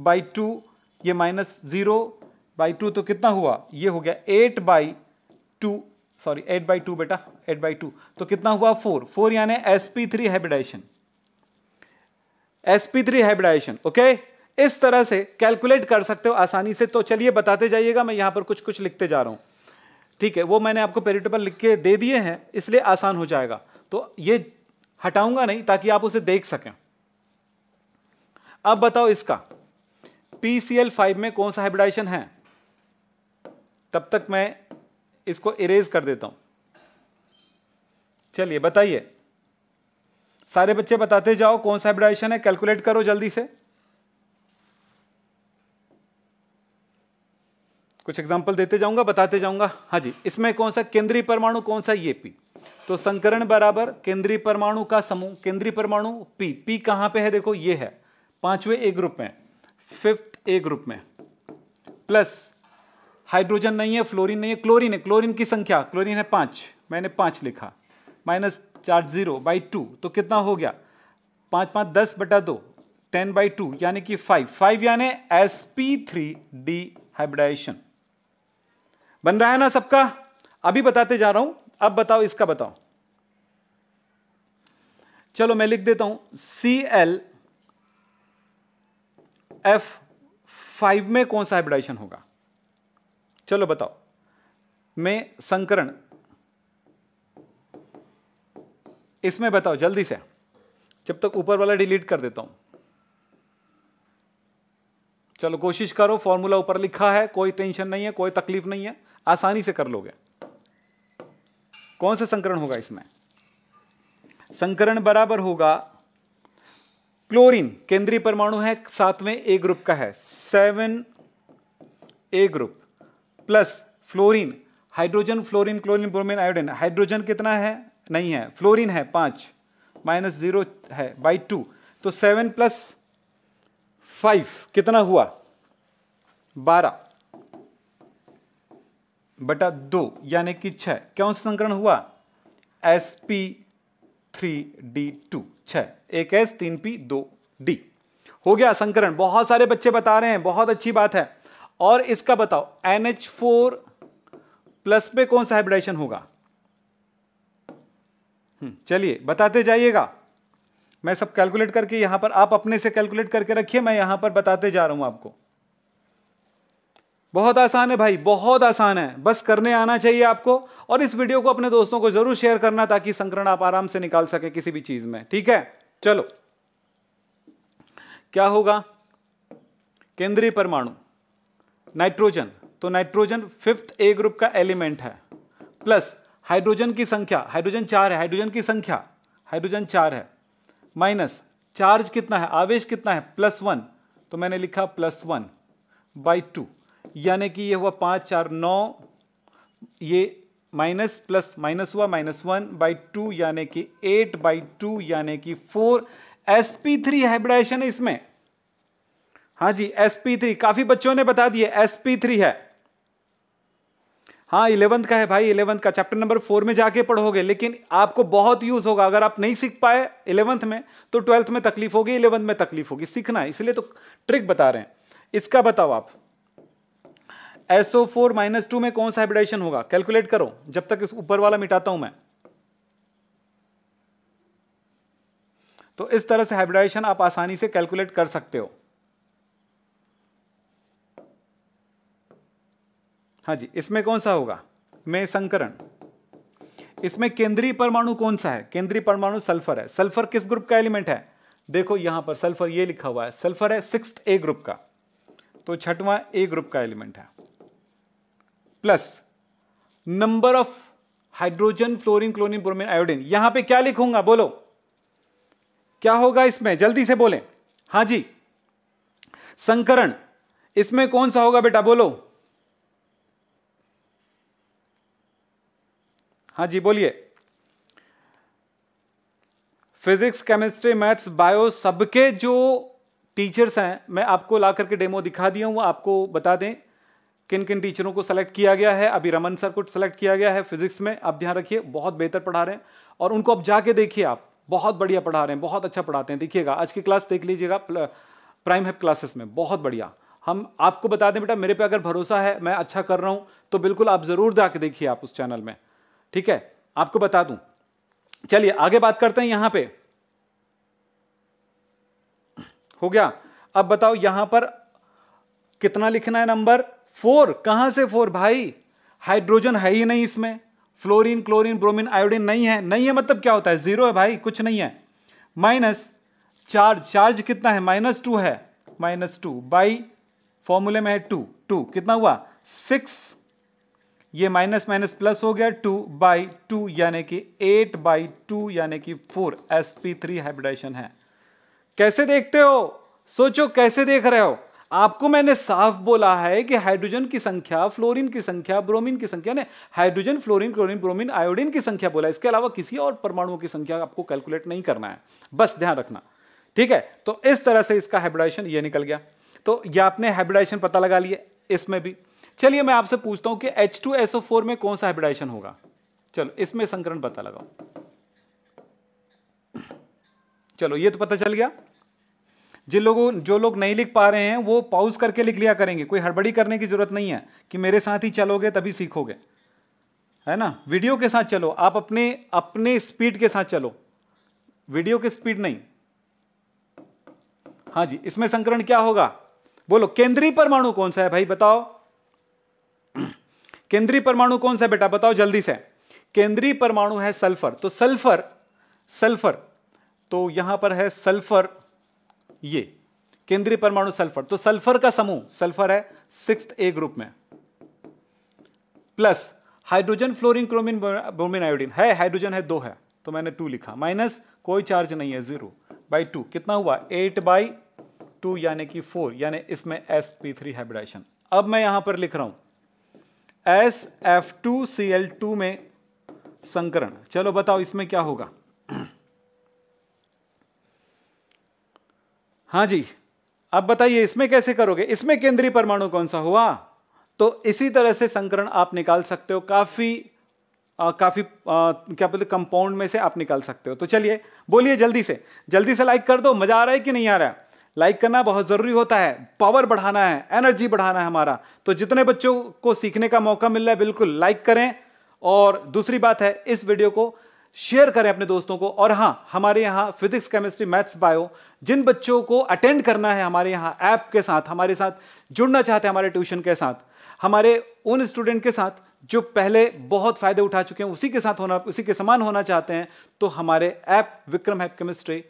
बाई टू ये माइनस ज़ीरो बाई टू तो कितना हुआ ये हो गया eight by two sorry eight by two बेटा एट बाई टू तो कितना हुआ फोर फोर यानी s p three hybridisation s p three hybridisation okay इस तरह से कैलकुलेट कर सकते हो आसानी से तो चलिए बताते जाइएगा मैं यहां पर कुछ कुछ लिखते जा रहा हूं ठीक है वो मैंने आपको पेरिटेबल लिख के दे दिए हैं इसलिए आसान हो जाएगा तो ये हटाऊंगा नहीं ताकि आप उसे देख सकें अब बताओ इसका पी सी एल फाइव में कौन सा हाइब्रिडाइजेशन है तब तक मैं इसको इरेज कर देता हूं चलिए बताइए सारे बच्चे बताते जाओ कौन सा हाइब्रिडाइजेशन है कैलकुलेट करो जल्दी से कुछ एग्जाम्पल देते जाऊंगा बताते जाऊंगा हाँ जी इसमें कौन सा केंद्रीय परमाणु कौन सा ये पी तो संकरण बराबर केंद्रीय परमाणु का समूह केंद्रीय परमाणु पी पी कहां पे है देखो ये है पांचवें ए ग्रुप में फिफ्थ ए ग्रुप में प्लस हाइड्रोजन नहीं है फ्लोरीन नहीं है क्लोरीन है क्लोरीन की संख्या क्लोरीन है पांच मैंने पांच लिखा माइनस चार जीरो बाई टू तो कितना हो गया पांच पांच दस बटा दो टेन बाई टू यानी कि फाइव फाइव यानी s p three d hybridisation बन रहा है ना सबका अभी बताते जा रहा हूं अब बताओ इसका बताओ चलो मैं लिख देता हूं सी एल एफ फाइव में कौन सा हाइब्रिडाइजेशन होगा चलो बताओ में संकरण इसमें बताओ जल्दी से जब तक ऊपर वाला डिलीट कर देता हूं चलो कोशिश करो फॉर्मूला ऊपर लिखा है कोई टेंशन नहीं है कोई तकलीफ नहीं है आसानी से कर लोगे कौन सा संकरण होगा इसमें संकरण बराबर होगा क्लोरीन केंद्रीय परमाणु है साथ में ए ग्रुप का है seven A group plus fluorine hydrogen fluorine chlorine bromine iodine hydrogen कितना है नहीं है फ्लोरीन है पांच माइनस जीरो है बाई टू तो सेवन प्लस फाइव कितना हुआ बारह बटा दो यानी कि छः क्यों संकरण हुआ s p three d two छ एक एस तीन पी दो डी हो गया संकरण बहुत सारे बच्चे बता रहे हैं बहुत अच्छी बात है और इसका बताओ एन एच फोर प्लस पे कौन सा हाइब्रिडाइजेशन होगा हम्म, चलिए बताते जाइएगा मैं सब कैलकुलेट करके यहां पर आप अपने से कैलकुलेट करके रखिए मैं यहां पर बताते जा रहा हूं आपको बहुत आसान है भाई बहुत आसान है बस करने आना चाहिए आपको और इस वीडियो को अपने दोस्तों को जरूर शेयर करना ताकि संकरण आप आराम से निकाल सके किसी भी चीज में ठीक है चलो क्या होगा केंद्रीय परमाणु नाइट्रोजन तो नाइट्रोजन फिफ्थ ए ग्रुप का एलिमेंट है प्लस हाइड्रोजन की संख्या हाइड्रोजन चार है हाइड्रोजन की संख्या हाइड्रोजन चार है माइनस चार्ज कितना है आवेश कितना है प्लस वन तो मैंने लिखा प्लस वन बाई टू यानी कि ये हुआ पाँच चार नौ ये माइनस प्लस माइनस हुआ माइनस वन बाई टू यानी कि एट बाई टू यानी कि four s p three hybridisation है इसमें हाँ जी एस पी थ्री काफी बच्चों ने बता दिए एस पी थ्री है हाँ इलेवंथ का है भाई इलेवंथ का चैप्टर नंबर फोर में जाके पढ़ोगे लेकिन आपको बहुत यूज होगा अगर आप नहीं सीख पाए इलेवंथ में तो ट्वेल्थ में तकलीफ होगी इलेवंथ में तकलीफ होगी सीखना इसलिए तो ट्रिक बता रहे हैं इसका बताओ आप एसओ फोर माइनस टू में कौन सा हाइब्रिडाइजेशन होगा कैलकुलेट करो जब तक इस ऊपर वाला मिटाता हूं मैं तो इस तरह से हाइब्रिडाइजेशन आप आसानी से कैलकुलेट कर सकते हो हाँ जी इसमें कौन सा होगा में संकरण इसमें केंद्रीय परमाणु कौन सा है केंद्रीय परमाणु सल्फर है सल्फर किस ग्रुप का एलिमेंट है देखो यहां पर सल्फर ये लिखा हुआ है सल्फर है सिक्स ए ग्रुप का तो छठवां ए ग्रुप का एलिमेंट है plus number of hydrogen fluorine chlorine bromine iodine यहां पे क्या लिखूंगा बोलो क्या होगा इसमें जल्दी से बोले हाँ जी संकरण इसमें कौन सा होगा बेटा बोलो हाँ जी बोलिए फिजिक्स केमिस्ट्री मैथ्स बायो सबके जो टीचर्स हैं मैं आपको ला करके डेमो दिखा दिया वो आपको बता दें किन किन टीचरों को सेलेक्ट किया गया है अभी रमन सर को सेलेक्ट किया गया है फिजिक्स में आप ध्यान रखिए बहुत बेहतर पढ़ा रहे हैं और उनको आप जाके देखिए आप बहुत बढ़िया पढ़ा रहे हैं बहुत अच्छा पढ़ाते हैं देखिएगा आज की क्लास देख लीजिएगा प्राइम हेप क्लासेस में बहुत बढ़िया हम आपको बता दें बेटा मेरे पे अगर भरोसा है मैं अच्छा कर रहा हूँ तो बिल्कुल आप ज़रूर जाके देखिए आप उस चैनल में ठीक है आपको बता दूँ चलिए आगे बात करते हैं यहाँ पर हो गया अब बताओ यहाँ पर कितना लिखना है नंबर फोर कहाँ से फोर भाई हाइड्रोजन है ही नहीं इसमें फ्लोरीन क्लोरीन ब्रोमीन आयोडीन नहीं है नहीं है मतलब क्या होता है जीरो है भाई कुछ नहीं है माइनस चार्ज चार्ज कितना है माइनस टू है माइनस टू बाई फॉर्मूले में है टू टू कितना हुआ सिक्स ये माइनस माइनस प्लस हो गया टू बाई टू यानी कि एट बाई टू यानी कि four s p three hybridisation है कैसे देखते हो सोचो कैसे देख रहे हो आपको मैंने साफ बोला है कि हाइड्रोजन की संख्या फ्लोरीन की संख्या ब्रोमीन की संख्या ने hydrogen fluorine chlorine bromine iodine की संख्या बोला इसके अलावा किसी और परमाणुओं की संख्या आपको कैलकुलेट नहीं करना है बस ध्यान रखना ठीक है तो इस तरह से इसका हाइब्रिडाइजेशन ये निकल गया तो ये आपने हाइब्रिडाइजेशन पता लगा लिया इसमें भी चलिए मैं आपसे पूछता हूं कि फोर में कौन सा हाइब्रिडाइजेशन होगा चलो इसमें संकरण पता लगाओ चलो ये तो पता चल गया जिन लोगों जो लोग नहीं लिख पा रहे हैं वो पॉज करके लिख लिया करेंगे कोई हड़बड़ी करने की ज़रूरत नहीं है कि मेरे साथ ही चलोगे तभी सीखोगे है ना वीडियो के साथ चलो आप अपने अपने स्पीड के साथ चलो वीडियो की स्पीड नहीं हाँ जी इसमें संकरण क्या होगा बोलो केंद्रीय परमाणु कौन सा है भाई बताओ *clears throat* केंद्रीय परमाणु कौन सा है बेटा बताओ जल्दी से केंद्रीय परमाणु है सल्फर तो सल्फर सल्फर तो यहां पर है सल्फर ये केंद्रीय परमाणु सल्फर तो सल्फर का समूह सल्फर है सिक्स ए ग्रुप में plus hydrogen fluorine chlorine bromine iodine है हाइड्रोजन है दो है तो मैंने टू लिखा माइनस कोई चार्ज नहीं है जीरो बाई टू कितना हुआ एट बाई टू यानी कि फोर यानी इसमें एस पी थ्री हाइब्रिडाइशन अब मैं यहां पर लिख रहा हूं S F two C L two में संकरण चलो बताओ इसमें क्या होगा हाँ जी अब बताइए इसमें कैसे करोगे इसमें केंद्रीय परमाणु कौन सा हुआ तो इसी तरह से संकरण आप निकाल सकते हो काफ़ी काफ़ी क्या बोलते कंपाउंड में से आप निकाल सकते हो तो चलिए बोलिए जल्दी से जल्दी से लाइक कर दो मज़ा आ रहा है कि नहीं आ रहा है लाइक करना बहुत ज़रूरी होता है पावर बढ़ाना है एनर्जी बढ़ाना है हमारा तो जितने बच्चों को सीखने का मौका मिल रहा है बिल्कुल लाइक करें और दूसरी बात है इस वीडियो को शेयर करें अपने दोस्तों को और हाँ हमारे यहाँ फिजिक्स केमिस्ट्री मैथ्स बायो जिन बच्चों को अटेंड करना है हमारे यहाँ ऐप के साथ हमारे साथ जुड़ना चाहते हैं हमारे ट्यूशन के साथ हमारे उन स्टूडेंट के साथ जो पहले बहुत फ़ायदे उठा चुके हैं उसी के साथ होना उसी के समान होना चाहते हैं तो हमारे ऐप विक्रम हैप केमिस्ट्री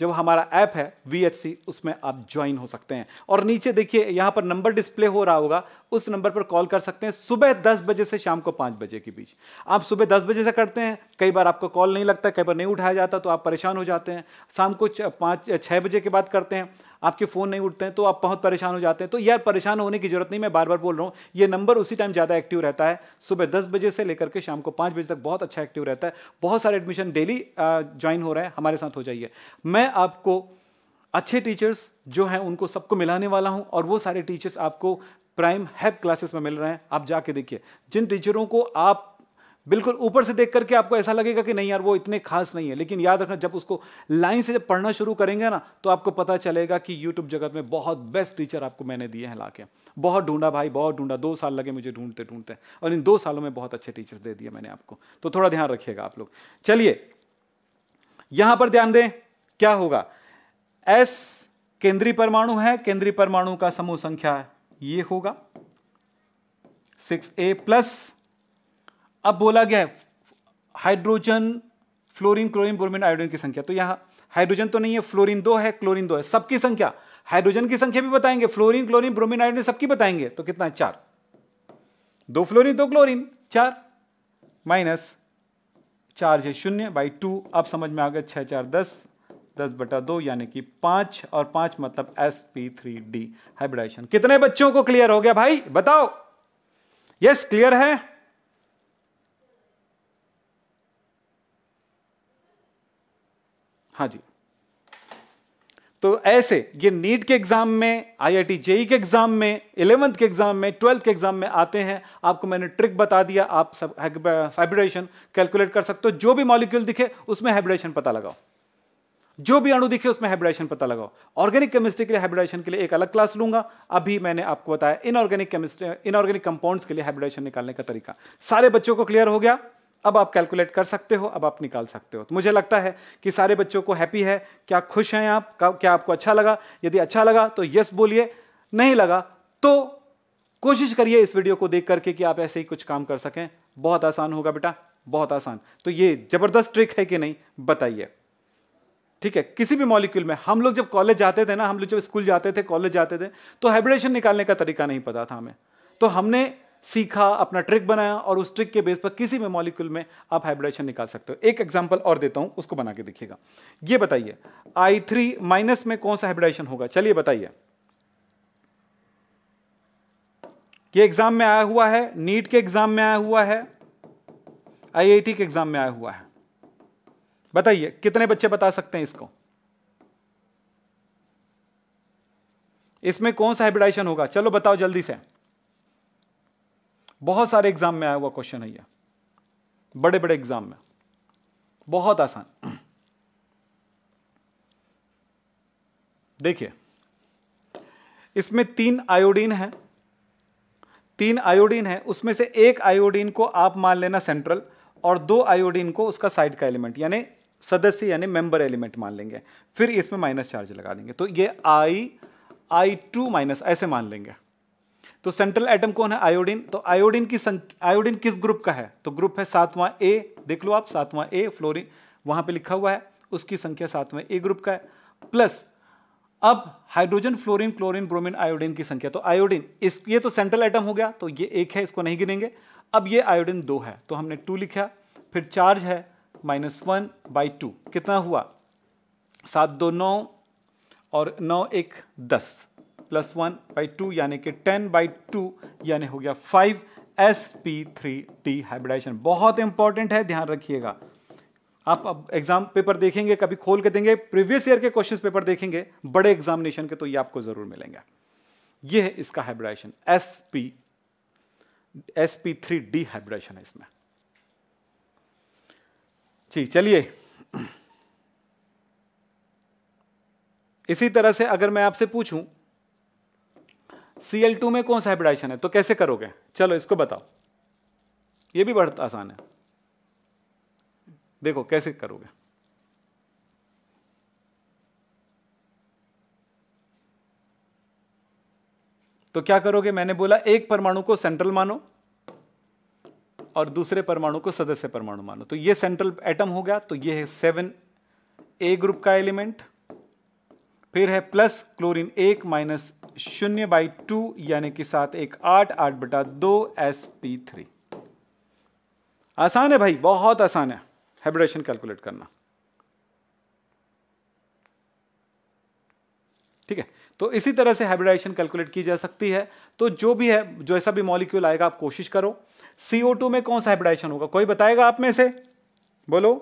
जब हमारा ऐप है वी उसमें आप ज्वाइन हो सकते हैं और नीचे देखिए यहाँ पर नंबर डिस्प्ले हो रहा होगा उस नंबर पर कॉल कर सकते हैं सुबह दस बजे से शाम को पाँच बजे के बीच आप सुबह दस बजे से करते हैं कई बार आपको कॉल नहीं लगता कई बार नहीं उठाया जाता तो आप परेशान हो जाते हैं शाम को पाँच छः बजे के बाद करते हैं आपके फ़ोन नहीं उठते हैं तो आप बहुत परेशान हो जाते हैं तो यार परेशान होने की ज़रूरत नहीं मैं बार बार बोल रहा हूँ ये नंबर उसी टाइम ज़्यादा एक्टिव रहता है सुबह दस बजे से लेकर के शाम को पाँच बजे तक बहुत अच्छा एक्टिव रहता है बहुत सारे एडमिशन डेली ज्वाइन हो रहे हैं हमारे साथ हो जाइए मैं आपको अच्छे टीचर्स जो हैं उनको सबको मिलाने वाला हूँ और वो सारे टीचर्स आपको प्राइम हैप क्लासेस में मिल रहे हैं आप जाके देखिए जिन टीचरों को आप बिल्कुल ऊपर से देख करके आपको ऐसा लगेगा कि नहीं यार वो इतने खास नहीं है लेकिन याद रखना जब उसको लाइन से जब पढ़ना शुरू करेंगे ना तो आपको पता चलेगा कि यूट्यूब जगत में बहुत बेस्ट टीचर आपको मैंने दिए हैं लाके बहुत ढूंढा भाई बहुत ढूंढा दो साल लगे मुझे ढूंढते ढूंढते और इन दो सालों में बहुत अच्छे टीचर्स दे दिए मैंने आपको तो थोड़ा ध्यान रखिएगा आप लोग चलिए यहां पर ध्यान दें क्या होगा एस केंद्रीय परमाणु है केंद्रीय परमाणु का समूह संख्या ये होगा सिक्स ए प्लस अब बोला गया है hydrogen fluorine chlorine bromine iodine की संख्या तो यहां हाइड्रोजन तो नहीं है फ्लोरीन दो है क्लोरीन दो है सबकी संख्या हाइड्रोजन की संख्या भी बताएंगे फ्लोरीन क्लोरीन ब्रोमीन आयोडिन सबकी बताएंगे तो कितना है चार दो फ्लोरीन दो क्लोरीन चार माइनस चार्ज है शून्य बाई टू अब समझ में आ गया छह चार दस दस बटा दो यानी कि पांच और पांच मतलब s p three d hybridisation कितने बच्चों को क्लियर हो गया भाई बताओ यस क्लियर है हाँ जी तो ऐसे ये नीट के एग्जाम में आईआईटी जेई e के एग्जाम में इलेवंथ के एग्जाम में ट्वेल्थ के एग्जाम में आते हैं आपको मैंने ट्रिक बता दिया आप सब हाइब्रिडेशन कैलकुलेट कर सकते हो जो भी मॉलिक्यूल दिखे उसमें हाइब्रिडेशन पता लगाओ जो भी अणु दिखे उसमें हाइब्रिडाइजेशन पता लगाओ ऑर्गेनिक केमिस्ट्री के लिए हाइब्रिडाइजेशन के लिए एक अलग क्लास लूंगा अभी मैंने आपको बताया इनऑर्गेनिक केमिस्ट्री इनऑर्गेनिक कंपाउंड्स के लिए हाइब्रिडाइजेशन निकालने का तरीका सारे बच्चों को क्लियर हो गया अब आप कैलकुलेट कर सकते हो अब आप निकाल सकते हो तो मुझे लगता है कि सारे बच्चों को हैप्पी है क्या खुश हैं आप क्या आपको अच्छा लगा यदि अच्छा लगा तो यस बोलिए नहीं लगा तो कोशिश करिए इस वीडियो को देख करके कि आप ऐसे ही कुछ काम कर सकें बहुत आसान होगा बेटा बहुत आसान तो ये जबरदस्त ट्रिक है कि नहीं बताइए ठीक है किसी भी मॉलिक्यूल में हम लोग जब कॉलेज जाते थे ना हम लोग जब स्कूल जाते थे कॉलेज जाते थे तो हाइब्रिडेशन निकालने का तरीका नहीं पता था हमें तो हमने सीखा अपना ट्रिक बनाया और उस ट्रिक के बेस पर किसी भी मॉलिक्यूल में आप हाइब्रिडेशन निकाल सकते हो एक एग्जाम्पल और देता हूं उसको बना के देखिएगा ये बताइए आई थ्री माइनस में कौन सा हाइब्रिडेशन होगा चलिए बताइए ये एग्जाम में आया हुआ है नीट के एग्जाम में आया हुआ है आई के एग्जाम में आया हुआ है बताइए कितने बच्चे बता सकते हैं इसको इसमें कौन सा हाइब्रिडाइजेशन होगा चलो बताओ जल्दी से बहुत सारे एग्जाम में आया हुआ क्वेश्चन है ये बड़े बड़े एग्जाम में बहुत आसान देखिए इसमें तीन आयोडीन है तीन आयोडीन है उसमें से एक आयोडीन को आप मान लेना सेंट्रल और दो आयोडीन को उसका साइड का एलिमेंट यानी सदस्य यानी मेंबर एलिमेंट मान लेंगे फिर इसमें माइनस चार्ज लगा देंगे तो ये आई आई टू माइनस ऐसे मान लेंगे तो सेंट्रल एटम कौन है आयोडीन तो आयोडीन की आयोडीन किस ग्रुप का है तो ग्रुप है सातवां ए देख लो आप सातवां ए फ्लोरिन वहां पे लिखा हुआ है उसकी संख्या सातवां ए ग्रुप का है प्लस अब hydrogen fluorine chlorine bromine iodine की संख्या तो आयोडीन इस ये तो सेंट्रल एटम हो गया तो ये एक है इसको नहीं गिनेंगे अब ये आयोडीन दो है तो हमने टू लिखा फिर चार्ज है माइनस वन बाई टू कितना हुआ सात दो नौ और नौ एक दस प्लस वन बाई टू यानी कि टेन बाई टू यानी हो गया five s p three t hybridisation बहुत इंपॉर्टेंट है ध्यान रखिएगा आप अब एग्जाम पेपर देखेंगे कभी खोल के देंगे प्रीवियस ईयर के क्वेश्चन पेपर देखेंगे बड़े एग्जामिनेशन के तो ये आपको जरूर मिलेंगे ये है इसका hybridisation s p s p three d hybridisation है इसमें जी चलिए इसी तरह से अगर मैं आपसे पूछूं Cl2 में कौन सा हाइब्रिडाइजेशन है तो कैसे करोगे चलो इसको बताओ ये भी बहुत आसान है देखो कैसे करोगे तो क्या करोगे मैंने बोला एक परमाणु को सेंट्रल मानो और दूसरे परमाणु को सदस्य परमाणु मानो तो ये सेंट्रल एटम हो गया तो ये है सेवन ए ग्रुप का एलिमेंट फिर है प्लस क्लोरीन एक माइनस शून्य बाई टू यानी कि सात एक आठ आठ बटा दो एस पी थ्री आसान है भाई बहुत आसान है हाइब्रिडेशन कैलकुलेट करना ठीक है तो इसी तरह से हाइब्रिडाइजेशन कैलकुलेट की जा सकती है तो जो भी है जो ऐसा भी मॉलिक्यूल आएगा आप कोशिश करो CO2 में कौन सा हाइब्रिडाइजेशन होगा कोई बताएगा आप में से बोलो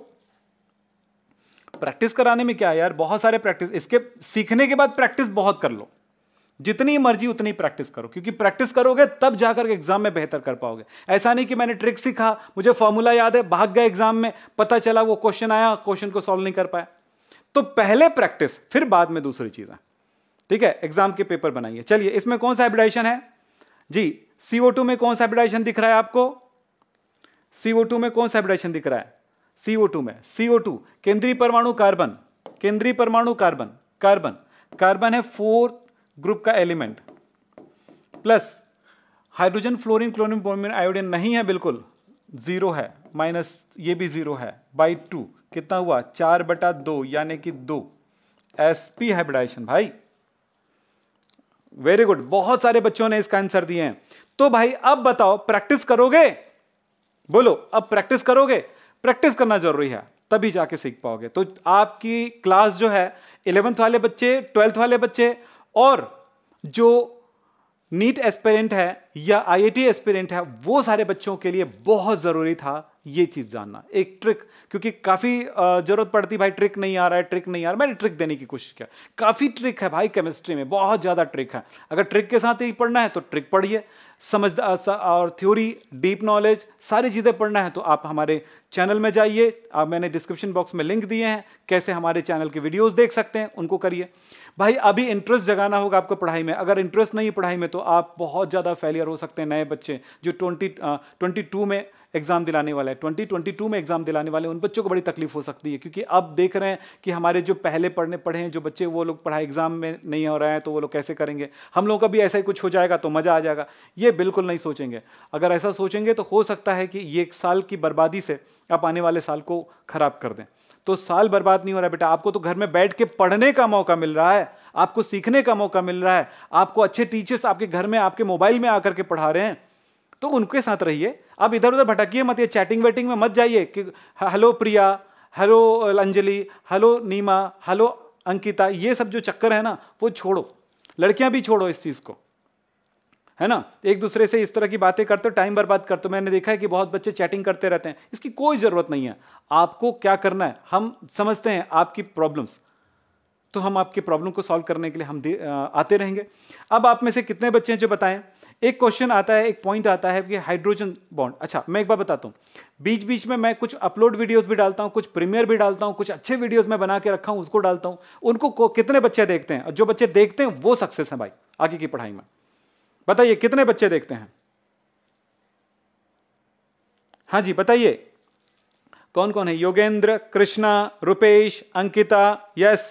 प्रैक्टिस कराने में क्या यार बहुत सारे प्रैक्टिस इसके सीखने के बाद प्रैक्टिस बहुत कर लो जितनी मर्जी उतनी प्रैक्टिस करो क्योंकि प्रैक्टिस करोगे तब जाकर के एग्जाम में बेहतर कर पाओगे ऐसा नहीं कि मैंने ट्रिक सीखा मुझे फॉर्मूला याद है भाग गए एग्जाम में पता चला वो क्वेश्चन आया क्वेश्चन को सॉल्व नहीं कर पाया तो पहले प्रैक्टिस फिर बाद में दूसरी चीज ठीक है एग्जाम के पेपर बनाइए चलिए इसमें कौन सा हाइब्रिडाइजेशन है जी CO2 में कौन सा हाइब्रिडाइजेशन दिख रहा है आपको CO2 में कौन सा हाइब्रिडाइजेशन दिख रहा है CO2 में CO2 केंद्रीय परमाणु कार्बन केंद्रीय परमाणु कार्बन कार्बन कार्बन है फोर ग्रुप का element plus hydrogen fluorine chlorine bromine iodine नहीं है बिल्कुल जीरो है माइनस ये भी जीरो है बाई टू कितना हुआ चार बटा दो यानी कि दो एस पी हाइब्रिडाइजेशन भाई वेरी गुड बहुत सारे बच्चों ने इसका आंसर दिए हैं तो भाई अब बताओ प्रैक्टिस करोगे बोलो अब प्रैक्टिस करोगे प्रैक्टिस करना जरूरी है तभी जाके सीख पाओगे तो आपकी क्लास जो है इलेवेंथ वाले बच्चे ट्वेल्थ वाले बच्चे और जो नीट एस्पेरेंट है या आईआईटी एस्पेरेंट है वो सारे बच्चों के लिए बहुत ज़रूरी था ये चीज़ जानना एक ट्रिक क्योंकि काफ़ी ज़रूरत पड़ती भाई ट्रिक नहीं आ रहा है ट्रिक नहीं आ रहा मैंने ट्रिक देने की कोशिश किया काफ़ी ट्रिक है भाई केमिस्ट्री में बहुत ज़्यादा ट्रिक है अगर ट्रिक के साथ ही पढ़ना है तो ट्रिक पढ़िए समझ और थ्योरी डीप नॉलेज सारी चीज़ें पढ़ना है तो आप हमारे चैनल में जाइए आप मैंने डिस्क्रिप्शन बॉक्स में लिंक दिए हैं कैसे हमारे चैनल के वीडियोस देख सकते हैं उनको करिए भाई अभी इंटरेस्ट जगाना होगा आपको पढ़ाई में अगर इंटरेस्ट नहीं है पढ़ाई में तो आप बहुत ज़्यादा फेलियर हो सकते हैं नए बच्चे जो ट्वेंटी ट्वेंटी टू में एग्ज़ाम दिलाने वाला है 2022 में एग्ज़ाम दिलाने वाले उन बच्चों को बड़ी तकलीफ हो सकती है क्योंकि अब देख रहे हैं कि हमारे जो पहले पढ़ने पढ़े हैं जो बच्चे वो लोग पढ़ाई एग्ज़ाम में नहीं हो रहे हैं तो वो लोग कैसे करेंगे हम लोगों का भी ऐसा ही कुछ हो जाएगा तो मज़ा आ जाएगा ये बिल्कुल नहीं सोचेंगे अगर ऐसा सोचेंगे तो हो सकता है कि ये एक साल की बर्बादी से आप आने वाले साल को ख़राब कर दें तो साल बर्बाद नहीं हो रहा बेटा आपको तो घर में बैठ के पढ़ने का मौका मिल रहा है आपको सीखने का मौका मिल रहा है आपको अच्छे टीचर्स आपके घर में आपके मोबाइल में आकर के पढ़ा रहे हैं तो उनके साथ रहिए आप इधर उधर भटकिए मत ये चैटिंग वेटिंग में मत जाइए कि hello Priya hello Anjali hello Neema hello Ankita ये सब जो चक्कर है ना वो छोड़ो लड़कियां भी छोड़ो इस चीज़ को है ना एक दूसरे से इस तरह की बातें करते हो टाइम बर्बाद करते हो मैंने देखा है कि बहुत बच्चे चैटिंग करते रहते हैं इसकी कोई ज़रूरत नहीं है आपको क्या करना है हम समझते हैं आपकी प्रॉब्लम्स तो हम आपकी प्रॉब्लम को सॉल्व करने के लिए हम आते रहेंगे अब आप में से कितने बच्चे हैं जो बताएं एक क्वेश्चन आता है एक पॉइंट आता है कि हाइड्रोजन बॉन्ड अच्छा मैं एक बार बताता हूँ बीच बीच में मैं कुछ अपलोड वीडियोस भी डालता हूँ कुछ प्रीमियर भी डालता हूँ कुछ अच्छे वीडियोस मैं बना के रखा हूँ उसको डालता हूँ उनको कितने बच्चे देखते हैं और जो बच्चे देखते हैं वो सक्सेस हैं भाई आगे की पढ़ाई में बताइए कितने बच्चे देखते हैं हाँ जी बताइए कौन कौन है योगेंद्र कृष्णा रुपेश अंकिता यस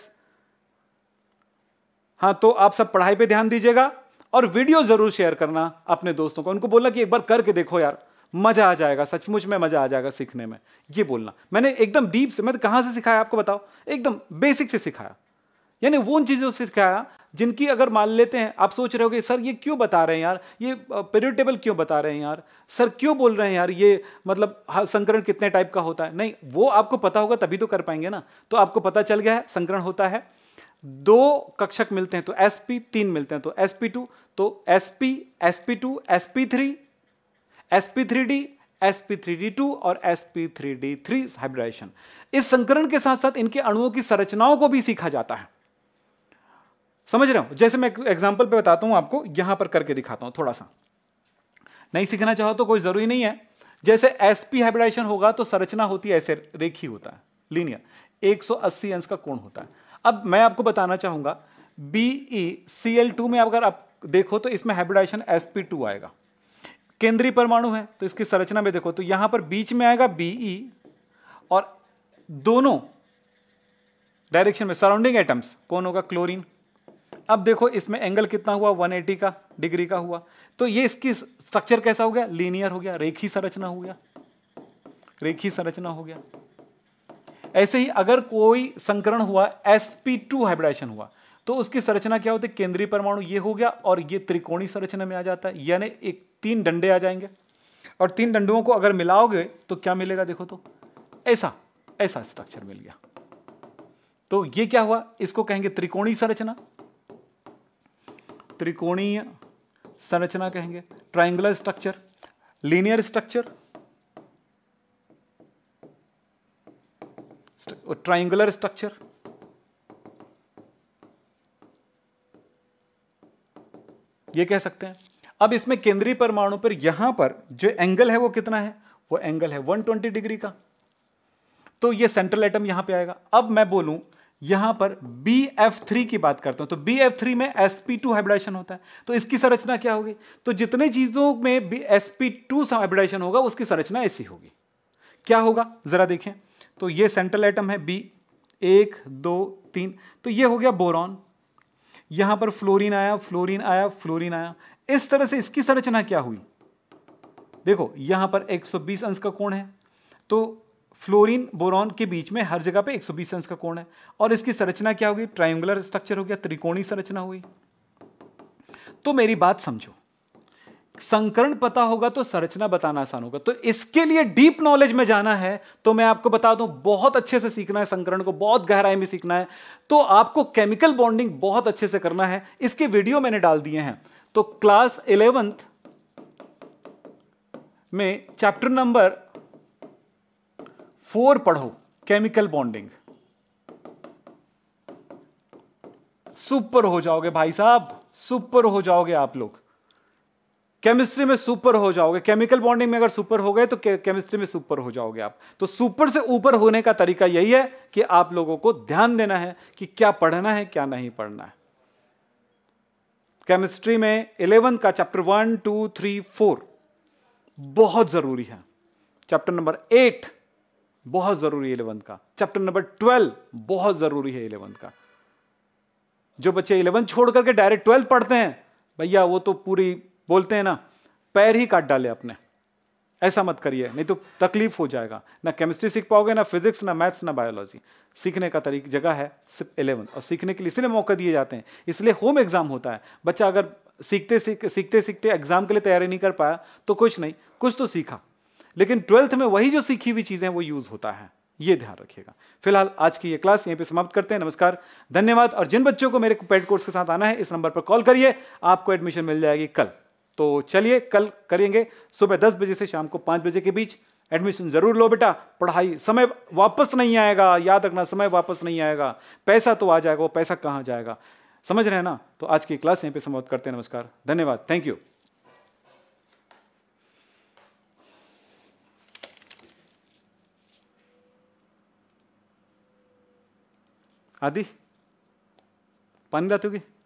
हाँ तो आप सब पढ़ाई पे ध्यान दीजिएगा और वीडियो ज़रूर शेयर करना अपने दोस्तों को उनको बोलना कि एक बार करके देखो यार मज़ा आ जाएगा सचमुच में मज़ा आ जाएगा सीखने में ये बोलना मैंने एकदम डीप से मैं तो कहां से सिखाया आपको बताओ एकदम बेसिक से सिखाया यानी वो उन चीज़ों से सिखाया जिनकी अगर मान लेते हैं आप सोच रहे हो सर ये क्यों बता रहे हैं यार ये पेरिटेबल क्यों बता रहे हैं यार सर क्यों बोल रहे हैं यार ये मतलब संकरण कितने टाइप का होता है नहीं वो आपको पता होगा तभी तो कर पाएंगे ना तो आपको पता चल गया है संकरण होता है दो कक्षक मिलते हैं तो एस पी तीन मिलते हैं तो एस पी टू तो s p s p two s p three s p three d s p three d two और s p three d three hybridisation इस संकरण के साथ साथ इनके अणुओं की संरचनाओं को भी सीखा जाता है समझ रहे हो जैसे मैं एग्जाम्पल पे बताता हूं आपको यहां पर करके दिखाता हूं थोड़ा सा नहीं सीखना चाहो तो कोई जरूरी नहीं है जैसे एस पी हाइब्रिडाइजेशन होगा तो संरचना होती है ऐसे रेखी होता है लीनियर 180 अंश का कोण होता है अब मैं आपको बताना चाहूंगा बीई सी एल टू में अगर आप देखो तो इसमें हाइब्रिडाइजेशन sp2 आएगा केंद्रीय परमाणु है तो इसकी संरचना में देखो तो यहां पर बीच में आएगा BE और दोनों डायरेक्शन में सराउंडिंग एटम्स कौन होगा क्लोरीन अब देखो इसमें एंगल कितना हुआ 180 का डिग्री का हुआ तो ये इसकी स्ट्रक्चर कैसा हो गया लीनियर हो गया रेखी संरचना हो गया रेखी संरचना हो गया ऐसे ही अगर कोई संकरण हुआ sp2 हाइब्रिडाइजेशन हुआ तो उसकी संरचना क्या होती है केंद्रीय परमाणु ये हो गया और ये त्रिकोणी संरचना में आ जाता है यानी एक तीन डंडे आ जाएंगे और तीन डंडों को अगर मिलाओगे तो क्या मिलेगा देखो तो ऐसा ऐसा स्ट्रक्चर मिल गया तो ये क्या हुआ इसको कहेंगे त्रिकोणीय संरचना त्रिकोणीय संरचना कहेंगे triangular structure linear structure triangular structure ये कह सकते हैं अब इसमें केंद्रीय परमाणु पर यहां पर जो एंगल है वो कितना है वो एंगल है 120 डिग्री का तो ये सेंट्रल एटम यहां पे आएगा अब मैं बोलूं यहां पर बी एफ थ्री की बात करता हूं तो बी एफ थ्री में एस पी टू हाइब्रिडेशन होता है तो इसकी संरचना क्या होगी तो जितने चीजों में B s p two hybridisation होगा उसकी संरचना ऐसी होगी क्या होगा जरा देखें तो ये सेंट्रल एटम है बी एक दो तीन तो ये हो गया बोरॉन यहां पर फ्लोरीन आया फ्लोरीन आया फ्लोरीन आया इस तरह से इसकी संरचना क्या हुई देखो यहां पर 120 अंश का कोण है तो फ्लोरीन बोरॉन के बीच में हर जगह पे 120 अंश का कोण है और इसकी संरचना क्या होगी ट्राइंगुलर स्ट्रक्चर हो गया त्रिकोणी संरचना हुई तो मेरी बात समझो संकरण पता होगा तो संरचना बताना आसान होगा तो इसके लिए डीप नॉलेज में जाना है तो मैं आपको बता दूं बहुत अच्छे से सीखना है संकरण को बहुत गहराई में सीखना है तो आपको केमिकल बॉन्डिंग बहुत अच्छे से करना है इसके वीडियो मैंने डाल दिए हैं तो क्लास इलेवेंथ में चैप्टर नंबर फोर पढ़ो केमिकल बॉन्डिंग सुपर हो जाओगे भाई साहब सुपर हो जाओगे आप लोग केमिस्ट्री में सुपर हो जाओगे केमिकल बॉन्डिंग में अगर सुपर हो गए तो केमिस्ट्री में सुपर हो जाओगे आप तो सुपर से ऊपर होने का तरीका यही है कि आप लोगों को ध्यान देना है कि क्या पढ़ना है क्या नहीं पढ़ना है केमिस्ट्री में इलेवन का chapter one two three four बहुत जरूरी है चैप्टर नंबर एट बहुत जरूरी है इलेवंथ का चैप्टर नंबर ट्वेल्व बहुत जरूरी है इलेवंथ का जो बच्चे इलेवंथ छोड़ करके डायरेक्ट ट्वेल्थ पढ़ते हैं भैया वो तो पूरी बोलते हैं ना पैर ही काट डाले अपने ऐसा मत करिए नहीं तो तकलीफ हो जाएगा ना केमिस्ट्री सीख पाओगे ना फिजिक्स ना मैथ्स ना बायोलॉजी सीखने का तरीक जगह है सिर्फ इलेवंथ और सीखने के लिए इसलिए मौका दिए जाते हैं इसलिए होम एग्जाम होता है बच्चा अगर सीखते सीख सीखते सीखते एग्जाम के लिए तैयारी नहीं कर पाया तो कुछ नहीं कुछ तो सीखा लेकिन ट्वेल्थ में वही जो सीखी हुई चीज़ें वो यूज़ होता है ये ध्यान रखिएगा फिलहाल आज की ये क्लास यहीं पे समाप्त करते हैं नमस्कार धन्यवाद और जिन बच्चों को मेरे पेड कोर्स के साथ आना है इस नंबर पर कॉल करिए आपको एडमिशन मिल जाएगी कल तो चलिए कल करेंगे सुबह दस बजे से शाम को पाँच बजे के बीच एडमिशन जरूर लो बेटा पढ़ाई समय वापस नहीं आएगा याद रखना समय वापस नहीं आएगा पैसा तो आ जाएगा वो पैसा कहाँ जाएगा समझ रहे हैं ना तो आज की क्लास यहीं पे समाप्त करते हैं नमस्कार धन्यवाद थैंक यू आदि पानी लाते होगी